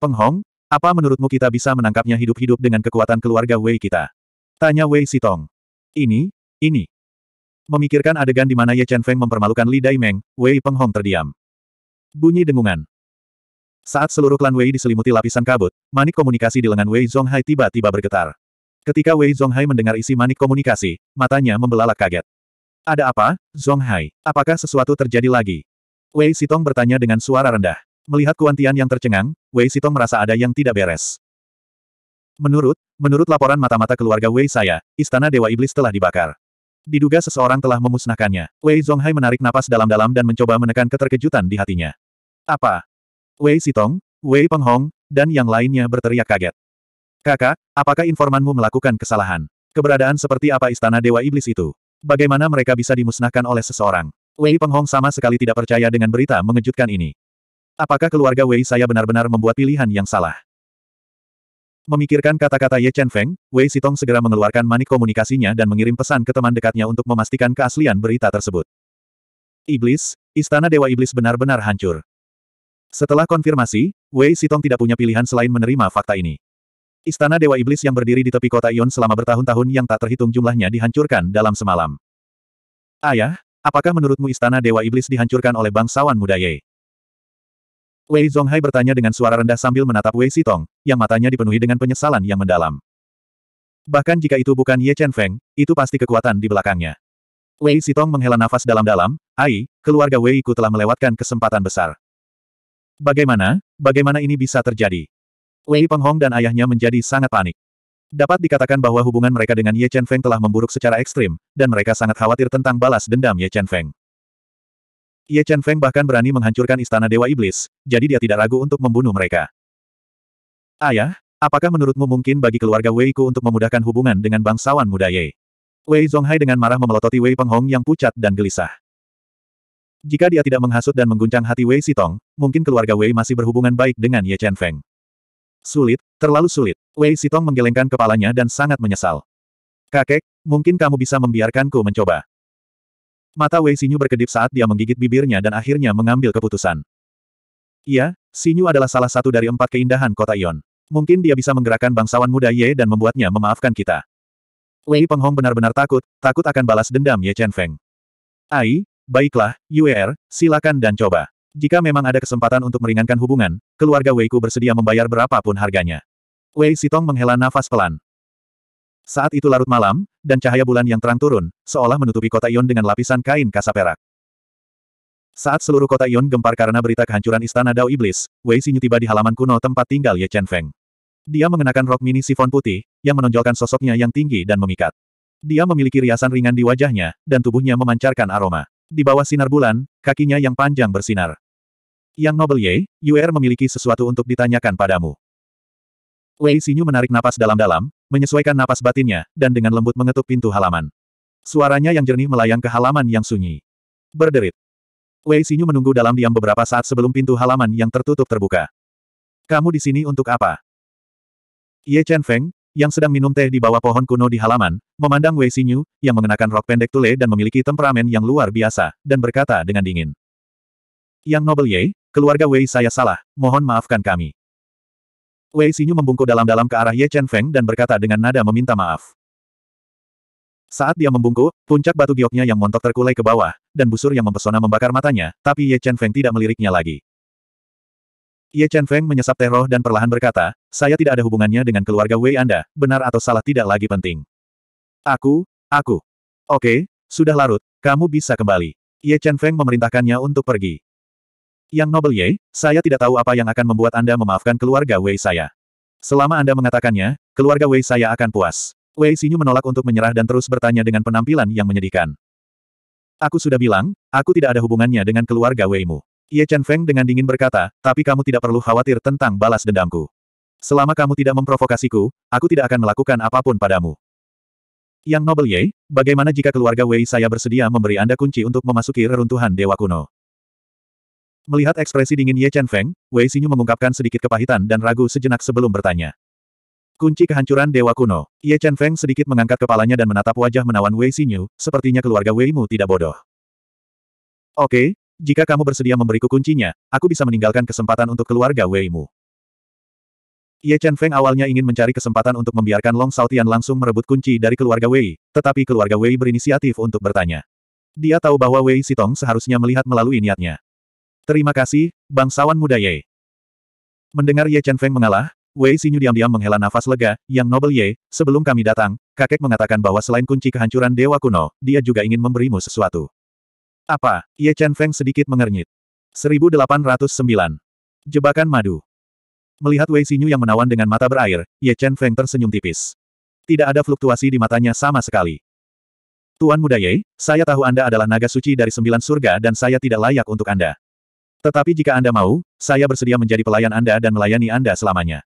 Peng Hong, apa menurutmu kita bisa menangkapnya hidup-hidup dengan kekuatan keluarga Wei kita? Tanya Wei Sitong. Ini, ini. Memikirkan adegan di mana Ye Chen Feng mempermalukan Li Dai Meng, Wei Peng Hong terdiam. Bunyi dengungan. Saat seluruh klan Wei diselimuti lapisan kabut, manik komunikasi di lengan Wei Zhonghai tiba-tiba bergetar. Ketika Wei Zhonghai mendengar isi manik komunikasi, matanya membelalak kaget. Ada apa, Zhonghai? Apakah sesuatu terjadi lagi? Wei Sitong bertanya dengan suara rendah. Melihat Kuantian yang tercengang, Wei Sitong merasa ada yang tidak beres. Menurut, menurut laporan mata-mata keluarga Wei saya, istana Dewa Iblis telah dibakar. Diduga seseorang telah memusnahkannya. Wei Zonghai menarik napas dalam-dalam dan mencoba menekan keterkejutan di hatinya. Apa? Wei Sitong, Wei Penghong, dan yang lainnya berteriak kaget. Kakak, apakah informanmu melakukan kesalahan? Keberadaan seperti apa istana Dewa Iblis itu? Bagaimana mereka bisa dimusnahkan oleh seseorang? Wei Penghong sama sekali tidak percaya dengan berita mengejutkan ini. Apakah keluarga Wei saya benar-benar membuat pilihan yang salah? Memikirkan kata-kata Ye Chen Feng, Wei Sitong segera mengeluarkan manik komunikasinya dan mengirim pesan ke teman dekatnya untuk memastikan keaslian berita tersebut. Iblis, Istana Dewa Iblis benar-benar hancur. Setelah konfirmasi, Wei Sitong tidak punya pilihan selain menerima fakta ini. Istana Dewa Iblis yang berdiri di tepi kota Ion selama bertahun-tahun yang tak terhitung jumlahnya dihancurkan dalam semalam. Ayah, apakah menurutmu Istana Dewa Iblis dihancurkan oleh bangsawan muda Ye? Wei Zonghai bertanya dengan suara rendah sambil menatap Wei Sitong, yang matanya dipenuhi dengan penyesalan yang mendalam. Bahkan jika itu bukan Ye Chen Feng, itu pasti kekuatan di belakangnya. Wei Sitong menghela nafas dalam-dalam, Ai, keluarga Wei Ku telah melewatkan kesempatan besar. Bagaimana, bagaimana ini bisa terjadi? Wei Penghong dan ayahnya menjadi sangat panik. Dapat dikatakan bahwa hubungan mereka dengan Ye Chen Feng telah memburuk secara ekstrim, dan mereka sangat khawatir tentang balas dendam Ye Chen Feng. Ye Chen Feng bahkan berani menghancurkan istana Dewa Iblis, jadi dia tidak ragu untuk membunuh mereka. Ayah, apakah menurutmu mungkin bagi keluarga Wei Ku untuk memudahkan hubungan dengan bangsawan muda Ye? Wei Zonghai dengan marah memelototi Wei Penghong yang pucat dan gelisah. Jika dia tidak menghasut dan mengguncang hati Wei Sitong, mungkin keluarga Wei masih berhubungan baik dengan Ye Chen Feng. Sulit, terlalu sulit. Wei Sitong menggelengkan kepalanya dan sangat menyesal. Kakek, mungkin kamu bisa membiarkanku mencoba. Mata Wei Xinyu berkedip saat dia menggigit bibirnya dan akhirnya mengambil keputusan. Iya, Xinyu adalah salah satu dari empat keindahan kota Ion. Mungkin dia bisa menggerakkan bangsawan muda Ye dan membuatnya memaafkan kita. Wei Penghong benar-benar takut, takut akan balas dendam Ye Chen Feng. Ai, baiklah, UER, silakan dan coba. Jika memang ada kesempatan untuk meringankan hubungan, keluarga Wei Ku bersedia membayar berapapun harganya. Wei Sitong menghela nafas pelan. Saat itu larut malam, dan cahaya bulan yang terang turun, seolah menutupi kota Ion dengan lapisan kain perak. Saat seluruh kota Ion gempar karena berita kehancuran istana Dao Iblis, Wei Xinyu tiba di halaman kuno tempat tinggal Ye Chen Feng. Dia mengenakan rok mini sifon putih, yang menonjolkan sosoknya yang tinggi dan memikat. Dia memiliki riasan ringan di wajahnya, dan tubuhnya memancarkan aroma. Di bawah sinar bulan, kakinya yang panjang bersinar. Yang Noble Ye, Yuer memiliki sesuatu untuk ditanyakan padamu. Wei Xinyu menarik napas dalam-dalam, menyesuaikan napas batinnya, dan dengan lembut mengetuk pintu halaman. Suaranya yang jernih melayang ke halaman yang sunyi. Berderit. Wei Xinyu menunggu dalam diam beberapa saat sebelum pintu halaman yang tertutup terbuka. Kamu di sini untuk apa? Ye Chen Feng, yang sedang minum teh di bawah pohon kuno di halaman, memandang Wei Xinyu, yang mengenakan rok pendek tule dan memiliki temperamen yang luar biasa, dan berkata dengan dingin. Yang Noble Ye, keluarga Wei saya salah, mohon maafkan kami. Wei Xinyu membungkuk dalam-dalam ke arah Ye Chen Feng dan berkata dengan nada meminta maaf. Saat dia membungkuk, puncak batu gioknya yang montok terkulai ke bawah, dan busur yang mempesona membakar matanya, tapi Ye Chen Feng tidak meliriknya lagi. Ye Chen Feng menyesap teh roh dan perlahan berkata, saya tidak ada hubungannya dengan keluarga Wei Anda, benar atau salah tidak lagi penting. Aku, aku. Oke, sudah larut, kamu bisa kembali. Ye Chen Feng memerintahkannya untuk pergi. Yang Noble Ye, saya tidak tahu apa yang akan membuat Anda memaafkan keluarga Wei saya. Selama Anda mengatakannya, keluarga Wei saya akan puas. Wei Xinyu menolak untuk menyerah dan terus bertanya dengan penampilan yang menyedihkan. Aku sudah bilang, aku tidak ada hubungannya dengan keluarga Wei mu. Ye Chen Feng dengan dingin berkata, tapi kamu tidak perlu khawatir tentang balas dendamku. Selama kamu tidak memprovokasiku, aku tidak akan melakukan apapun padamu. Yang Noble Ye, bagaimana jika keluarga Wei saya bersedia memberi Anda kunci untuk memasuki reruntuhan Dewa Kuno? Melihat ekspresi dingin Ye Chen Feng, Wei Xinyu mengungkapkan sedikit kepahitan dan ragu sejenak sebelum bertanya. Kunci kehancuran Dewa Kuno. Ye Chen Feng sedikit mengangkat kepalanya dan menatap wajah menawan Wei Xinyu, sepertinya keluarga Wei Mu tidak bodoh. Oke, okay, jika kamu bersedia memberiku kuncinya, aku bisa meninggalkan kesempatan untuk keluarga Wei Mu. Ye Chen Feng awalnya ingin mencari kesempatan untuk membiarkan Long Saltian langsung merebut kunci dari keluarga Wei, tetapi keluarga Wei berinisiatif untuk bertanya. Dia tahu bahwa Wei Sitong seharusnya melihat melalui niatnya. Terima kasih, bangsawan muda Ye. Mendengar Ye Chen Feng mengalah, Wei Xinyu diam-diam menghela nafas lega, yang nobel Ye, sebelum kami datang, kakek mengatakan bahwa selain kunci kehancuran dewa kuno, dia juga ingin memberimu sesuatu. Apa? Ye Chen Feng sedikit mengernyit. 1809. Jebakan madu. Melihat Wei Xinyu yang menawan dengan mata berair, Ye Chen Feng tersenyum tipis. Tidak ada fluktuasi di matanya sama sekali. Tuan muda Ye, saya tahu Anda adalah naga suci dari sembilan surga dan saya tidak layak untuk Anda. Tetapi jika Anda mau, saya bersedia menjadi pelayan Anda dan melayani Anda selamanya.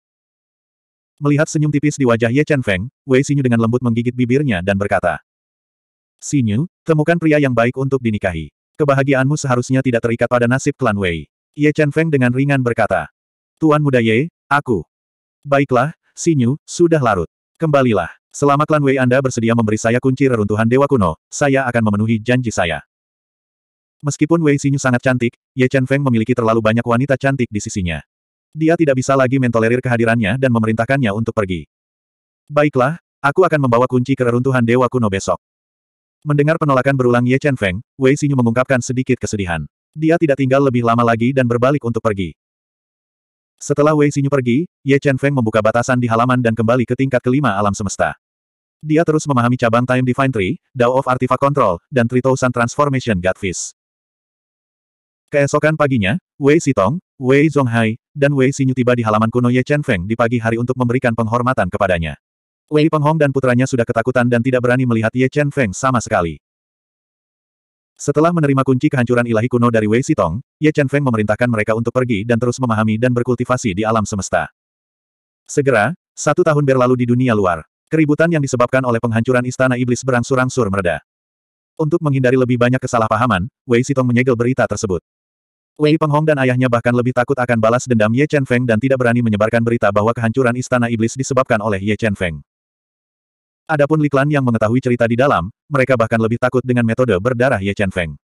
Melihat senyum tipis di wajah Ye Chen Feng, Wei Xinyu dengan lembut menggigit bibirnya dan berkata, Xinyu, temukan pria yang baik untuk dinikahi. Kebahagiaanmu seharusnya tidak terikat pada nasib klan Wei. Ye Chen Feng dengan ringan berkata, Tuan muda Ye, aku. Baiklah, Xinyu, sudah larut. Kembalilah. Selama klan Wei Anda bersedia memberi saya kunci reruntuhan Dewa Kuno, saya akan memenuhi janji saya. Meskipun Wei Xinyu sangat cantik, Ye Chen Feng memiliki terlalu banyak wanita cantik di sisinya. Dia tidak bisa lagi mentolerir kehadirannya dan memerintahkannya untuk pergi. Baiklah, aku akan membawa kunci kereruntuhan Dewa Kuno besok. Mendengar penolakan berulang Ye Chen Feng, Wei Xinyu mengungkapkan sedikit kesedihan. Dia tidak tinggal lebih lama lagi dan berbalik untuk pergi. Setelah Wei Xinyu pergi, Ye Chen Feng membuka batasan di halaman dan kembali ke tingkat kelima alam semesta. Dia terus memahami cabang Time Divine Tree, Dao of Artifact Control, dan Tritousan Transformation Godfish. Keesokan paginya, Wei Sitong, Wei Zhonghai, dan Wei Xinyu tiba di halaman kuno Ye Chen Feng di pagi hari untuk memberikan penghormatan kepadanya. Wei Penghong dan putranya sudah ketakutan dan tidak berani melihat Ye Chen Feng sama sekali. Setelah menerima kunci kehancuran ilahi kuno dari Wei Sitong, Ye Chen Feng memerintahkan mereka untuk pergi dan terus memahami dan berkultivasi di alam semesta. Segera, satu tahun berlalu di dunia luar. Keributan yang disebabkan oleh penghancuran istana iblis berangsur-angsur mereda. Untuk menghindari lebih banyak kesalahpahaman, Wei Sitong menyegel berita tersebut. Wei Penghong dan ayahnya bahkan lebih takut akan balas dendam Ye Chen Feng dan tidak berani menyebarkan berita bahwa kehancuran Istana Iblis disebabkan oleh Ye Chen Feng. Adapun Liklan yang mengetahui cerita di dalam, mereka bahkan lebih takut dengan metode berdarah Ye Chen Feng.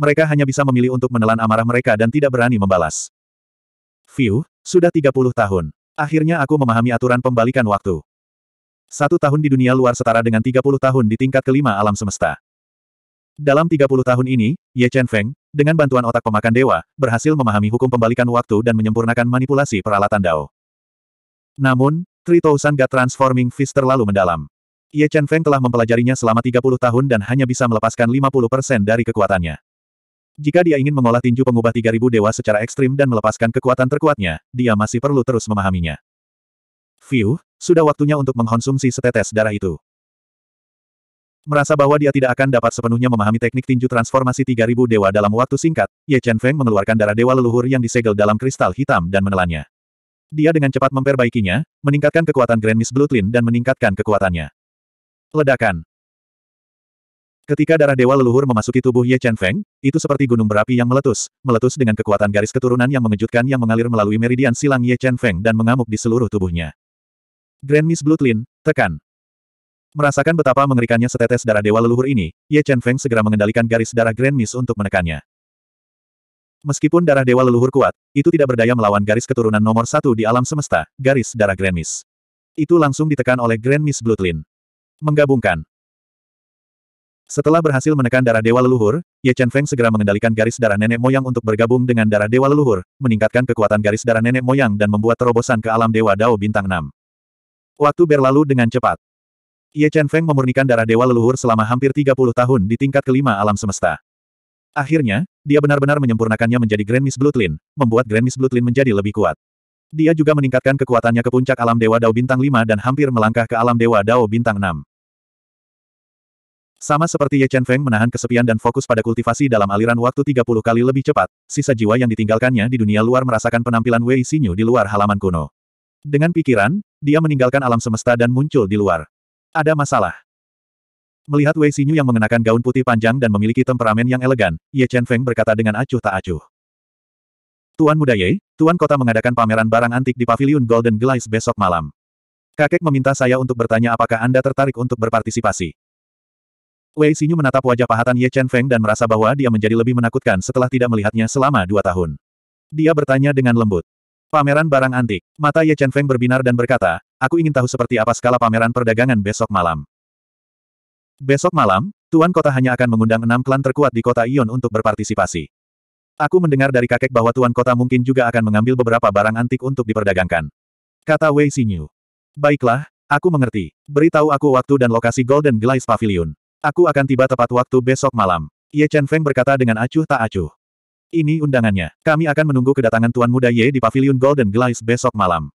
Mereka hanya bisa memilih untuk menelan amarah mereka dan tidak berani membalas. View, sudah 30 tahun. Akhirnya aku memahami aturan pembalikan waktu. Satu tahun di dunia luar setara dengan 30 tahun di tingkat kelima alam semesta. Dalam 30 tahun ini, Ye Chen Feng, dengan bantuan otak pemakan dewa, berhasil memahami hukum pembalikan waktu dan menyempurnakan manipulasi peralatan Dao. Namun, Tritousan Thousand Transforming Fist terlalu mendalam. Ye Chen Feng telah mempelajarinya selama 30 tahun dan hanya bisa melepaskan 50% dari kekuatannya. Jika dia ingin mengolah tinju pengubah 3000 dewa secara ekstrim dan melepaskan kekuatan terkuatnya, dia masih perlu terus memahaminya. View, sudah waktunya untuk mengkonsumsi setetes darah itu. Merasa bahwa dia tidak akan dapat sepenuhnya memahami teknik tinju transformasi 3000 dewa dalam waktu singkat, Ye Chen Feng mengeluarkan darah dewa leluhur yang disegel dalam kristal hitam dan menelannya. Dia dengan cepat memperbaikinya, meningkatkan kekuatan Grand Miss Blutlin dan meningkatkan kekuatannya. Ledakan. Ketika darah dewa leluhur memasuki tubuh Ye Chen Feng, itu seperti gunung berapi yang meletus, meletus dengan kekuatan garis keturunan yang mengejutkan yang mengalir melalui meridian silang Ye Chen Feng dan mengamuk di seluruh tubuhnya. Grand Miss Blutlin, tekan. Merasakan betapa mengerikannya setetes darah dewa leluhur ini, Ye Chen Feng segera mengendalikan garis darah Grand Miss untuk menekannya. Meskipun darah dewa leluhur kuat, itu tidak berdaya melawan garis keturunan nomor satu di alam semesta, garis darah Grand Miss. Itu langsung ditekan oleh Grand Miss Bloodline. Menggabungkan. Setelah berhasil menekan darah dewa leluhur, Ye Chen Feng segera mengendalikan garis darah nenek moyang untuk bergabung dengan darah dewa leluhur, meningkatkan kekuatan garis darah nenek moyang dan membuat terobosan ke alam dewa Dao bintang 6. Waktu berlalu dengan cepat. Ye Chen Feng memurnikan darah dewa leluhur selama hampir 30 tahun di tingkat kelima alam semesta. Akhirnya, dia benar-benar menyempurnakannya menjadi Grand Miss Blutlin, membuat Grand Miss Blutlin menjadi lebih kuat. Dia juga meningkatkan kekuatannya ke puncak alam Dewa Dao Bintang 5 dan hampir melangkah ke alam Dewa Dao Bintang 6. Sama seperti Ye Chen Feng menahan kesepian dan fokus pada kultivasi dalam aliran waktu 30 kali lebih cepat, sisa jiwa yang ditinggalkannya di dunia luar merasakan penampilan Wei Xinyu di luar halaman kuno. Dengan pikiran, dia meninggalkan alam semesta dan muncul di luar. Ada masalah. Melihat Wei Xinyu yang mengenakan gaun putih panjang dan memiliki temperamen yang elegan, Ye Chen Feng berkata dengan acuh tak acuh. Tuan Muda Ye, Tuan Kota mengadakan pameran barang antik di Pavilion Golden Glaze besok malam. Kakek meminta saya untuk bertanya apakah Anda tertarik untuk berpartisipasi. Wei Xinyu menatap wajah pahatan Ye Chen Feng dan merasa bahwa dia menjadi lebih menakutkan setelah tidak melihatnya selama dua tahun. Dia bertanya dengan lembut. Pameran barang antik. Mata Ye Chen Feng berbinar dan berkata, aku ingin tahu seperti apa skala pameran perdagangan besok malam. Besok malam, Tuan Kota hanya akan mengundang enam klan terkuat di kota Ion untuk berpartisipasi. Aku mendengar dari kakek bahwa Tuan Kota mungkin juga akan mengambil beberapa barang antik untuk diperdagangkan. Kata Wei Xinyu. Baiklah, aku mengerti. Beritahu aku waktu dan lokasi Golden Glaze Pavilion. Aku akan tiba tepat waktu besok malam. Ye Chen Feng berkata dengan acuh tak acuh. Ini undangannya. Kami akan menunggu kedatangan Tuan Muda Ye di Pavilion Golden Glaze besok malam.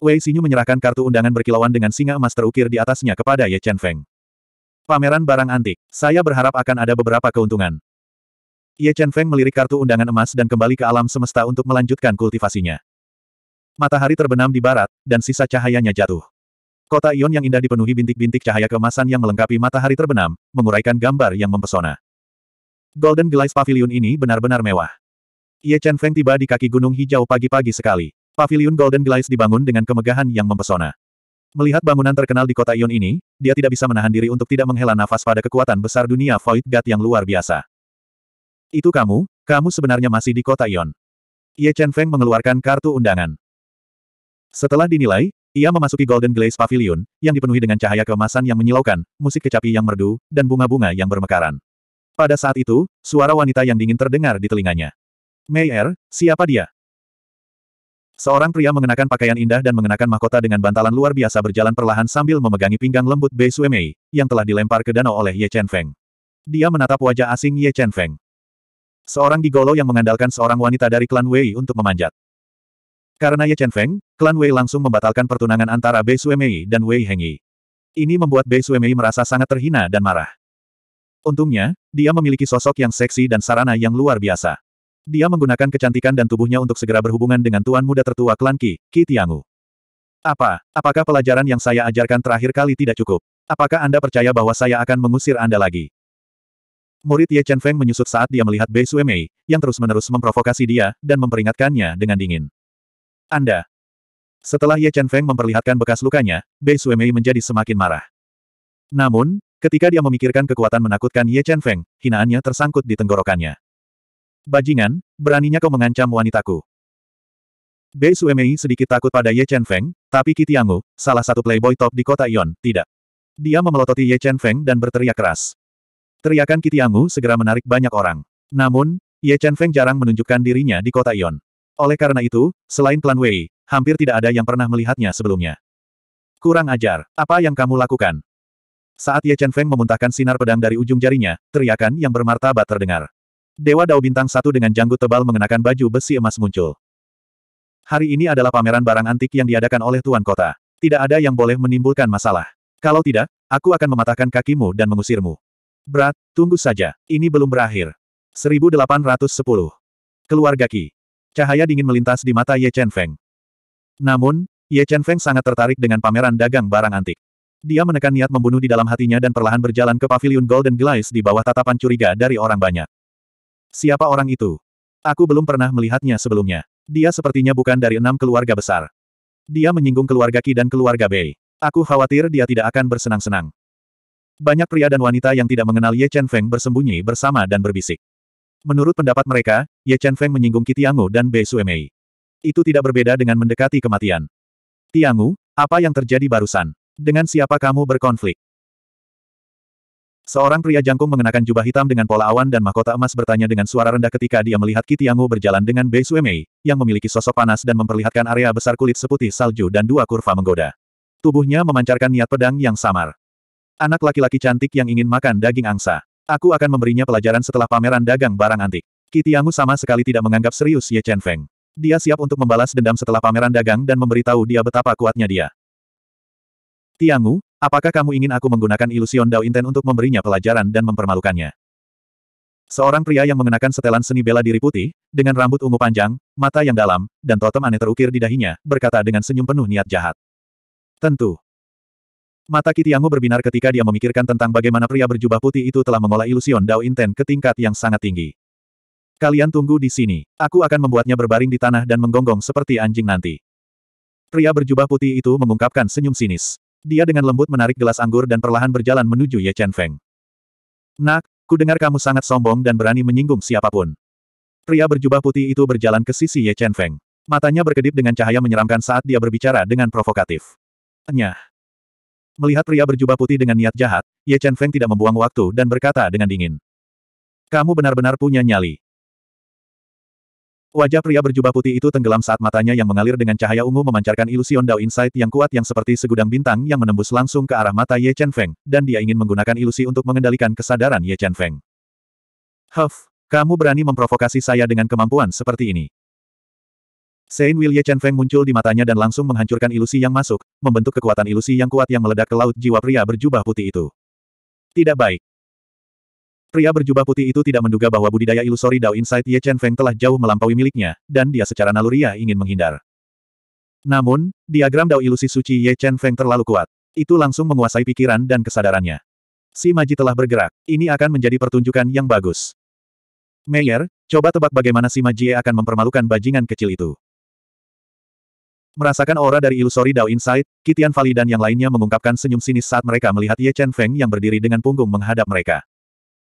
Wei Xinyu menyerahkan kartu undangan berkilauan dengan singa emas terukir di atasnya kepada Ye Chen Feng. Pameran barang antik. Saya berharap akan ada beberapa keuntungan. Ye Chen Feng melirik kartu undangan emas dan kembali ke alam semesta untuk melanjutkan kultivasinya. Matahari terbenam di barat, dan sisa cahayanya jatuh. Kota Ion yang indah dipenuhi bintik-bintik cahaya kemasan yang melengkapi matahari terbenam, menguraikan gambar yang mempesona. Golden Glaze Pavilion ini benar-benar mewah. Ye Chen Feng tiba di kaki gunung hijau pagi-pagi sekali. Pavilion Golden Glaze dibangun dengan kemegahan yang mempesona. Melihat bangunan terkenal di kota Ion ini, dia tidak bisa menahan diri untuk tidak menghela nafas pada kekuatan besar dunia Void God yang luar biasa. Itu kamu, kamu sebenarnya masih di kota Ion. Ye Chen Feng mengeluarkan kartu undangan. Setelah dinilai, ia memasuki Golden Glaze Pavilion, yang dipenuhi dengan cahaya keemasan yang menyilaukan, musik kecapi yang merdu, dan bunga-bunga yang bermekaran. Pada saat itu, suara wanita yang dingin terdengar di telinganya. Mayer, siapa dia? Seorang pria mengenakan pakaian indah dan mengenakan mahkota dengan bantalan luar biasa berjalan perlahan sambil memegangi pinggang lembut Bei Suemei, yang telah dilempar ke danau oleh Ye Chen Feng. Dia menatap wajah asing Ye Chen Feng. Seorang gigolo yang mengandalkan seorang wanita dari klan Wei untuk memanjat. Karena Ye Chen Feng, klan Wei langsung membatalkan pertunangan antara Bei Suemei dan Wei Hengyi. Ini membuat Bei Suemei merasa sangat terhina dan marah. Untungnya, dia memiliki sosok yang seksi dan sarana yang luar biasa. Dia menggunakan kecantikan dan tubuhnya untuk segera berhubungan dengan tuan muda tertua klan Ki, Ki Tiangu. Apa, apakah pelajaran yang saya ajarkan terakhir kali tidak cukup? Apakah Anda percaya bahwa saya akan mengusir Anda lagi? Murid Ye Chen Feng menyusut saat dia melihat Bei Sue Mei, yang terus-menerus memprovokasi dia, dan memperingatkannya dengan dingin. Anda. Setelah Ye Chen Feng memperlihatkan bekas lukanya, Bei Sue Mei menjadi semakin marah. Namun, ketika dia memikirkan kekuatan menakutkan Ye Chen Feng, hinaannya tersangkut di tenggorokannya. Bajingan, beraninya kau mengancam wanitaku. Bei Suemei sedikit takut pada Ye Chen Feng, tapi Tiangu, salah satu playboy top di kota Ion, tidak. Dia memelototi Ye Chen Feng dan berteriak keras. Teriakan Tiangu segera menarik banyak orang. Namun, Ye Chen Feng jarang menunjukkan dirinya di kota Ion. Oleh karena itu, selain klan Wei, hampir tidak ada yang pernah melihatnya sebelumnya. Kurang ajar, apa yang kamu lakukan? Saat Ye Chen Feng memuntahkan sinar pedang dari ujung jarinya, teriakan yang bermartabat terdengar. Dewa Dao Bintang Satu dengan janggut tebal mengenakan baju besi emas muncul. Hari ini adalah pameran barang antik yang diadakan oleh Tuan Kota. Tidak ada yang boleh menimbulkan masalah. Kalau tidak, aku akan mematahkan kakimu dan mengusirmu. Berat, tunggu saja, ini belum berakhir. 1810. Keluarga Ki. Cahaya dingin melintas di mata Ye Chen Feng. Namun, Ye Chen Feng sangat tertarik dengan pameran dagang barang antik. Dia menekan niat membunuh di dalam hatinya dan perlahan berjalan ke pavilion Golden Glaze di bawah tatapan curiga dari orang banyak. Siapa orang itu? Aku belum pernah melihatnya sebelumnya. Dia sepertinya bukan dari enam keluarga besar. Dia menyinggung keluarga Ki dan keluarga Bei. Aku khawatir dia tidak akan bersenang-senang. Banyak pria dan wanita yang tidak mengenal Ye Chen Feng bersembunyi bersama dan berbisik. Menurut pendapat mereka, Ye Chen Feng menyinggung Ki Tiangu dan Bei Suemei. Itu tidak berbeda dengan mendekati kematian. Tiangu, apa yang terjadi barusan? Dengan siapa kamu berkonflik? Seorang pria jangkung mengenakan jubah hitam dengan pola awan dan mahkota emas bertanya dengan suara rendah ketika dia melihat Kitiangu berjalan dengan Bei Suemei, yang memiliki sosok panas dan memperlihatkan area besar kulit seputih salju dan dua kurva menggoda. Tubuhnya memancarkan niat pedang yang samar. Anak laki-laki cantik yang ingin makan daging angsa. Aku akan memberinya pelajaran setelah pameran dagang barang antik. Kitiangu sama sekali tidak menganggap serius Ye Chen Feng. Dia siap untuk membalas dendam setelah pameran dagang dan memberitahu dia betapa kuatnya dia. Tiangu, apakah kamu ingin aku menggunakan ilusion Dao Inten untuk memberinya pelajaran dan mempermalukannya? Seorang pria yang mengenakan setelan seni bela diri putih, dengan rambut ungu panjang, mata yang dalam, dan totem aneh terukir di dahinya, berkata dengan senyum penuh niat jahat. Tentu. Mata Kitiangu berbinar ketika dia memikirkan tentang bagaimana pria berjubah putih itu telah mengolah ilusion Dao Inten ke tingkat yang sangat tinggi. Kalian tunggu di sini. Aku akan membuatnya berbaring di tanah dan menggonggong seperti anjing nanti. Pria berjubah putih itu mengungkapkan senyum sinis. Dia dengan lembut menarik gelas anggur dan perlahan berjalan menuju Ye Chen Feng. Nak, ku dengar kamu sangat sombong dan berani menyinggung siapapun. Pria berjubah putih itu berjalan ke sisi Ye Chen Feng. Matanya berkedip dengan cahaya menyeramkan saat dia berbicara dengan provokatif. Nyah. Melihat pria berjubah putih dengan niat jahat, Ye Chen Feng tidak membuang waktu dan berkata dengan dingin. Kamu benar-benar punya nyali. Wajah pria berjubah putih itu tenggelam saat matanya yang mengalir dengan cahaya ungu memancarkan ilusion Dao Insight yang kuat yang seperti segudang bintang yang menembus langsung ke arah mata Ye Chen Feng, dan dia ingin menggunakan ilusi untuk mengendalikan kesadaran Ye Chen Feng. Huff, kamu berani memprovokasi saya dengan kemampuan seperti ini. Sein Will Ye Chen Feng muncul di matanya dan langsung menghancurkan ilusi yang masuk, membentuk kekuatan ilusi yang kuat yang meledak ke laut jiwa pria berjubah putih itu. Tidak baik. Pria berjubah putih itu tidak menduga bahwa budidaya ilusori Dao Insight Ye Chen Feng telah jauh melampaui miliknya, dan dia secara naluriah ingin menghindar. Namun, diagram Dao ilusi suci Ye Chen Feng terlalu kuat. Itu langsung menguasai pikiran dan kesadarannya. Si Maji telah bergerak, ini akan menjadi pertunjukan yang bagus. Meyer, coba tebak bagaimana si Maji akan mempermalukan bajingan kecil itu. Merasakan aura dari ilusori Dao Insight, Kitian Fali dan yang lainnya mengungkapkan senyum sinis saat mereka melihat Ye Chen Feng yang berdiri dengan punggung menghadap mereka.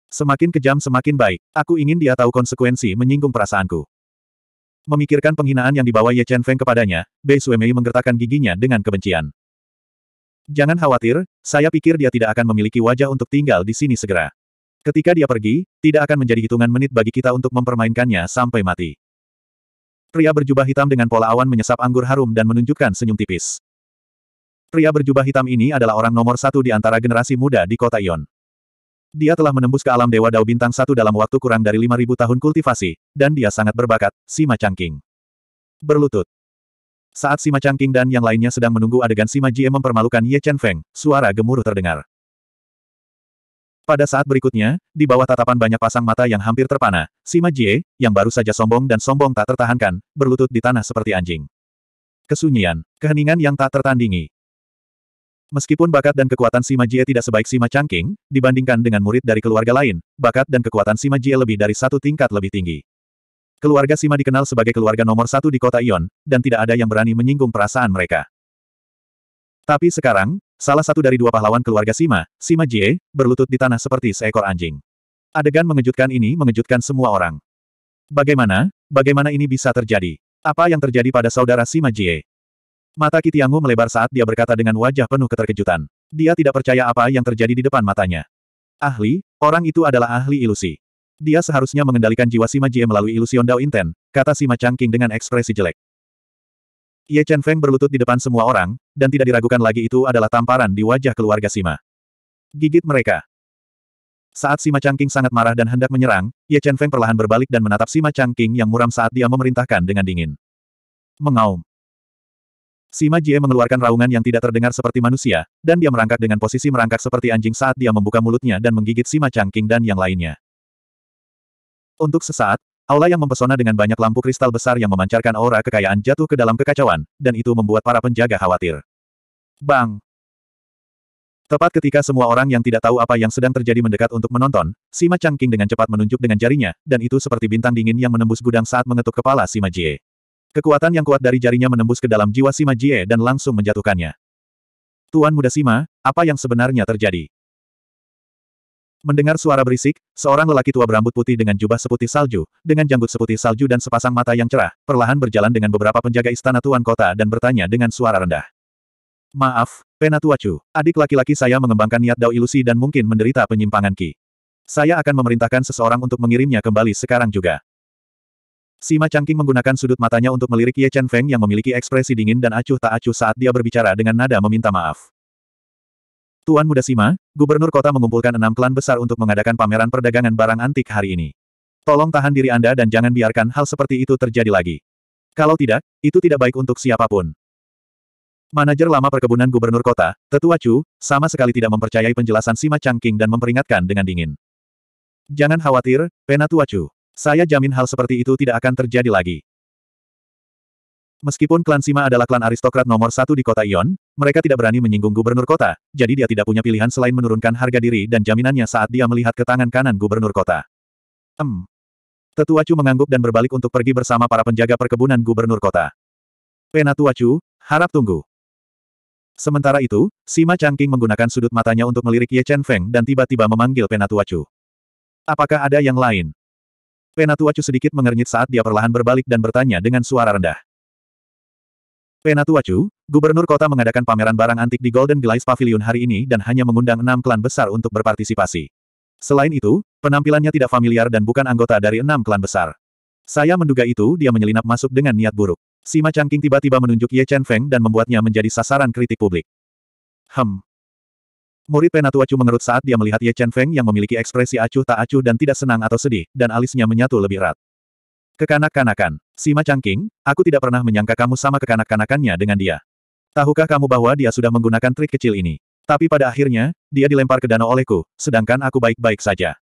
Semakin kejam semakin baik. Aku ingin dia tahu konsekuensi menyinggung perasaanku. Memikirkan penghinaan yang dibawa Ye Chen Feng kepadanya, Bei Mei menggertakkan giginya dengan kebencian. Jangan khawatir, saya pikir dia tidak akan memiliki wajah untuk tinggal di sini segera. Ketika dia pergi, tidak akan menjadi hitungan menit bagi kita untuk mempermainkannya sampai mati. Pria berjubah hitam dengan pola awan menyesap anggur harum dan menunjukkan senyum tipis. Pria berjubah hitam ini adalah orang nomor satu di antara generasi muda di kota Ion. Dia telah menembus ke alam Dewa Dao Bintang Satu dalam waktu kurang dari 5.000 tahun kultivasi, dan dia sangat berbakat, Sima Changking. Berlutut. Saat Sima Changking dan yang lainnya sedang menunggu adegan Sima Jie mempermalukan Ye Chen Feng, suara gemuruh terdengar. Pada saat berikutnya, di bawah tatapan banyak pasang mata yang hampir terpana, Sima Jie, yang baru saja sombong dan sombong tak tertahankan, berlutut di tanah seperti anjing. Kesunyian, keheningan yang tak tertandingi, Meskipun bakat dan kekuatan Sima Jie tidak sebaik Sima Changqing, dibandingkan dengan murid dari keluarga lain, bakat dan kekuatan Sima Jie lebih dari satu tingkat lebih tinggi. Keluarga Sima dikenal sebagai keluarga nomor satu di kota Ion, dan tidak ada yang berani menyinggung perasaan mereka. Tapi sekarang, salah satu dari dua pahlawan keluarga Sima, Sima Jie, berlutut di tanah seperti seekor anjing. Adegan mengejutkan ini mengejutkan semua orang. Bagaimana, bagaimana ini bisa terjadi? Apa yang terjadi pada saudara Sima Jie? Mata Kitiangu melebar saat dia berkata dengan wajah penuh keterkejutan. Dia tidak percaya apa yang terjadi di depan matanya. Ahli, orang itu adalah ahli ilusi. Dia seharusnya mengendalikan jiwa Sima Jie melalui ilusi Dao Inten, kata Sima Changqing dengan ekspresi jelek. Ye Chen Feng berlutut di depan semua orang, dan tidak diragukan lagi itu adalah tamparan di wajah keluarga Sima. Gigit mereka. Saat Sima Changqing sangat marah dan hendak menyerang, Ye Chen Feng perlahan berbalik dan menatap Sima Changqing yang muram saat dia memerintahkan dengan dingin. Mengaum. Sima Jie mengeluarkan raungan yang tidak terdengar seperti manusia, dan dia merangkak dengan posisi merangkak seperti anjing saat dia membuka mulutnya dan menggigit Sima King dan yang lainnya. Untuk sesaat, aula yang mempesona dengan banyak lampu kristal besar yang memancarkan aura kekayaan jatuh ke dalam kekacauan, dan itu membuat para penjaga khawatir. Bang! Tepat ketika semua orang yang tidak tahu apa yang sedang terjadi mendekat untuk menonton, Sima King dengan cepat menunjuk dengan jarinya, dan itu seperti bintang dingin yang menembus gudang saat mengetuk kepala Sima Jie. Kekuatan yang kuat dari jarinya menembus ke dalam jiwa Sima Jie dan langsung menjatuhkannya. Tuan Muda Sima, apa yang sebenarnya terjadi? Mendengar suara berisik, seorang lelaki tua berambut putih dengan jubah seputih salju, dengan janggut seputih salju dan sepasang mata yang cerah, perlahan berjalan dengan beberapa penjaga istana Tuan Kota dan bertanya dengan suara rendah. Maaf, Penatuacu, adik laki-laki saya mengembangkan niat dao ilusi dan mungkin menderita penyimpangan ki. Saya akan memerintahkan seseorang untuk mengirimnya kembali sekarang juga. Sima Changqing menggunakan sudut matanya untuk melirik Ye Chen Feng yang memiliki ekspresi dingin dan acuh tak acuh saat dia berbicara dengan nada meminta maaf. Tuan Muda Sima, Gubernur Kota mengumpulkan enam klan besar untuk mengadakan pameran perdagangan barang antik hari ini. Tolong tahan diri Anda dan jangan biarkan hal seperti itu terjadi lagi. Kalau tidak, itu tidak baik untuk siapapun. Manajer lama perkebunan Gubernur Kota, Tetua Chu, sama sekali tidak mempercayai penjelasan Sima Changqing dan memperingatkan dengan dingin. Jangan khawatir, Penatua Chu. Saya jamin hal seperti itu tidak akan terjadi lagi. Meskipun klan Sima adalah klan aristokrat nomor satu di kota Ion, mereka tidak berani menyinggung gubernur kota, jadi dia tidak punya pilihan selain menurunkan harga diri dan jaminannya saat dia melihat ke tangan kanan gubernur kota. Hmm. Tetua Chu mengangguk dan berbalik untuk pergi bersama para penjaga perkebunan gubernur kota. Penatua Chu, harap tunggu. Sementara itu, Sima Changqing menggunakan sudut matanya untuk melirik Ye Chen Feng dan tiba-tiba memanggil Penatua Chu. Apakah ada yang lain? Penatuacu sedikit mengernyit saat dia perlahan berbalik dan bertanya dengan suara rendah. Penatuacu, Gubernur Kota mengadakan pameran barang antik di Golden Glaze Pavilion hari ini dan hanya mengundang enam klan besar untuk berpartisipasi. Selain itu, penampilannya tidak familiar dan bukan anggota dari enam klan besar. Saya menduga itu dia menyelinap masuk dengan niat buruk. Sima Changqing tiba-tiba menunjuk Ye Chen Feng dan membuatnya menjadi sasaran kritik publik. Hem, Murid Penatua Chu mengerut saat dia melihat Ye Chen Feng yang memiliki ekspresi acuh tak acuh dan tidak senang atau sedih, dan alisnya menyatu lebih erat. Kekanak-kanakan. Sima Changking, aku tidak pernah menyangka kamu sama kekanak-kanakannya dengan dia. Tahukah kamu bahwa dia sudah menggunakan trik kecil ini? Tapi pada akhirnya, dia dilempar ke danau olehku, sedangkan aku baik-baik saja.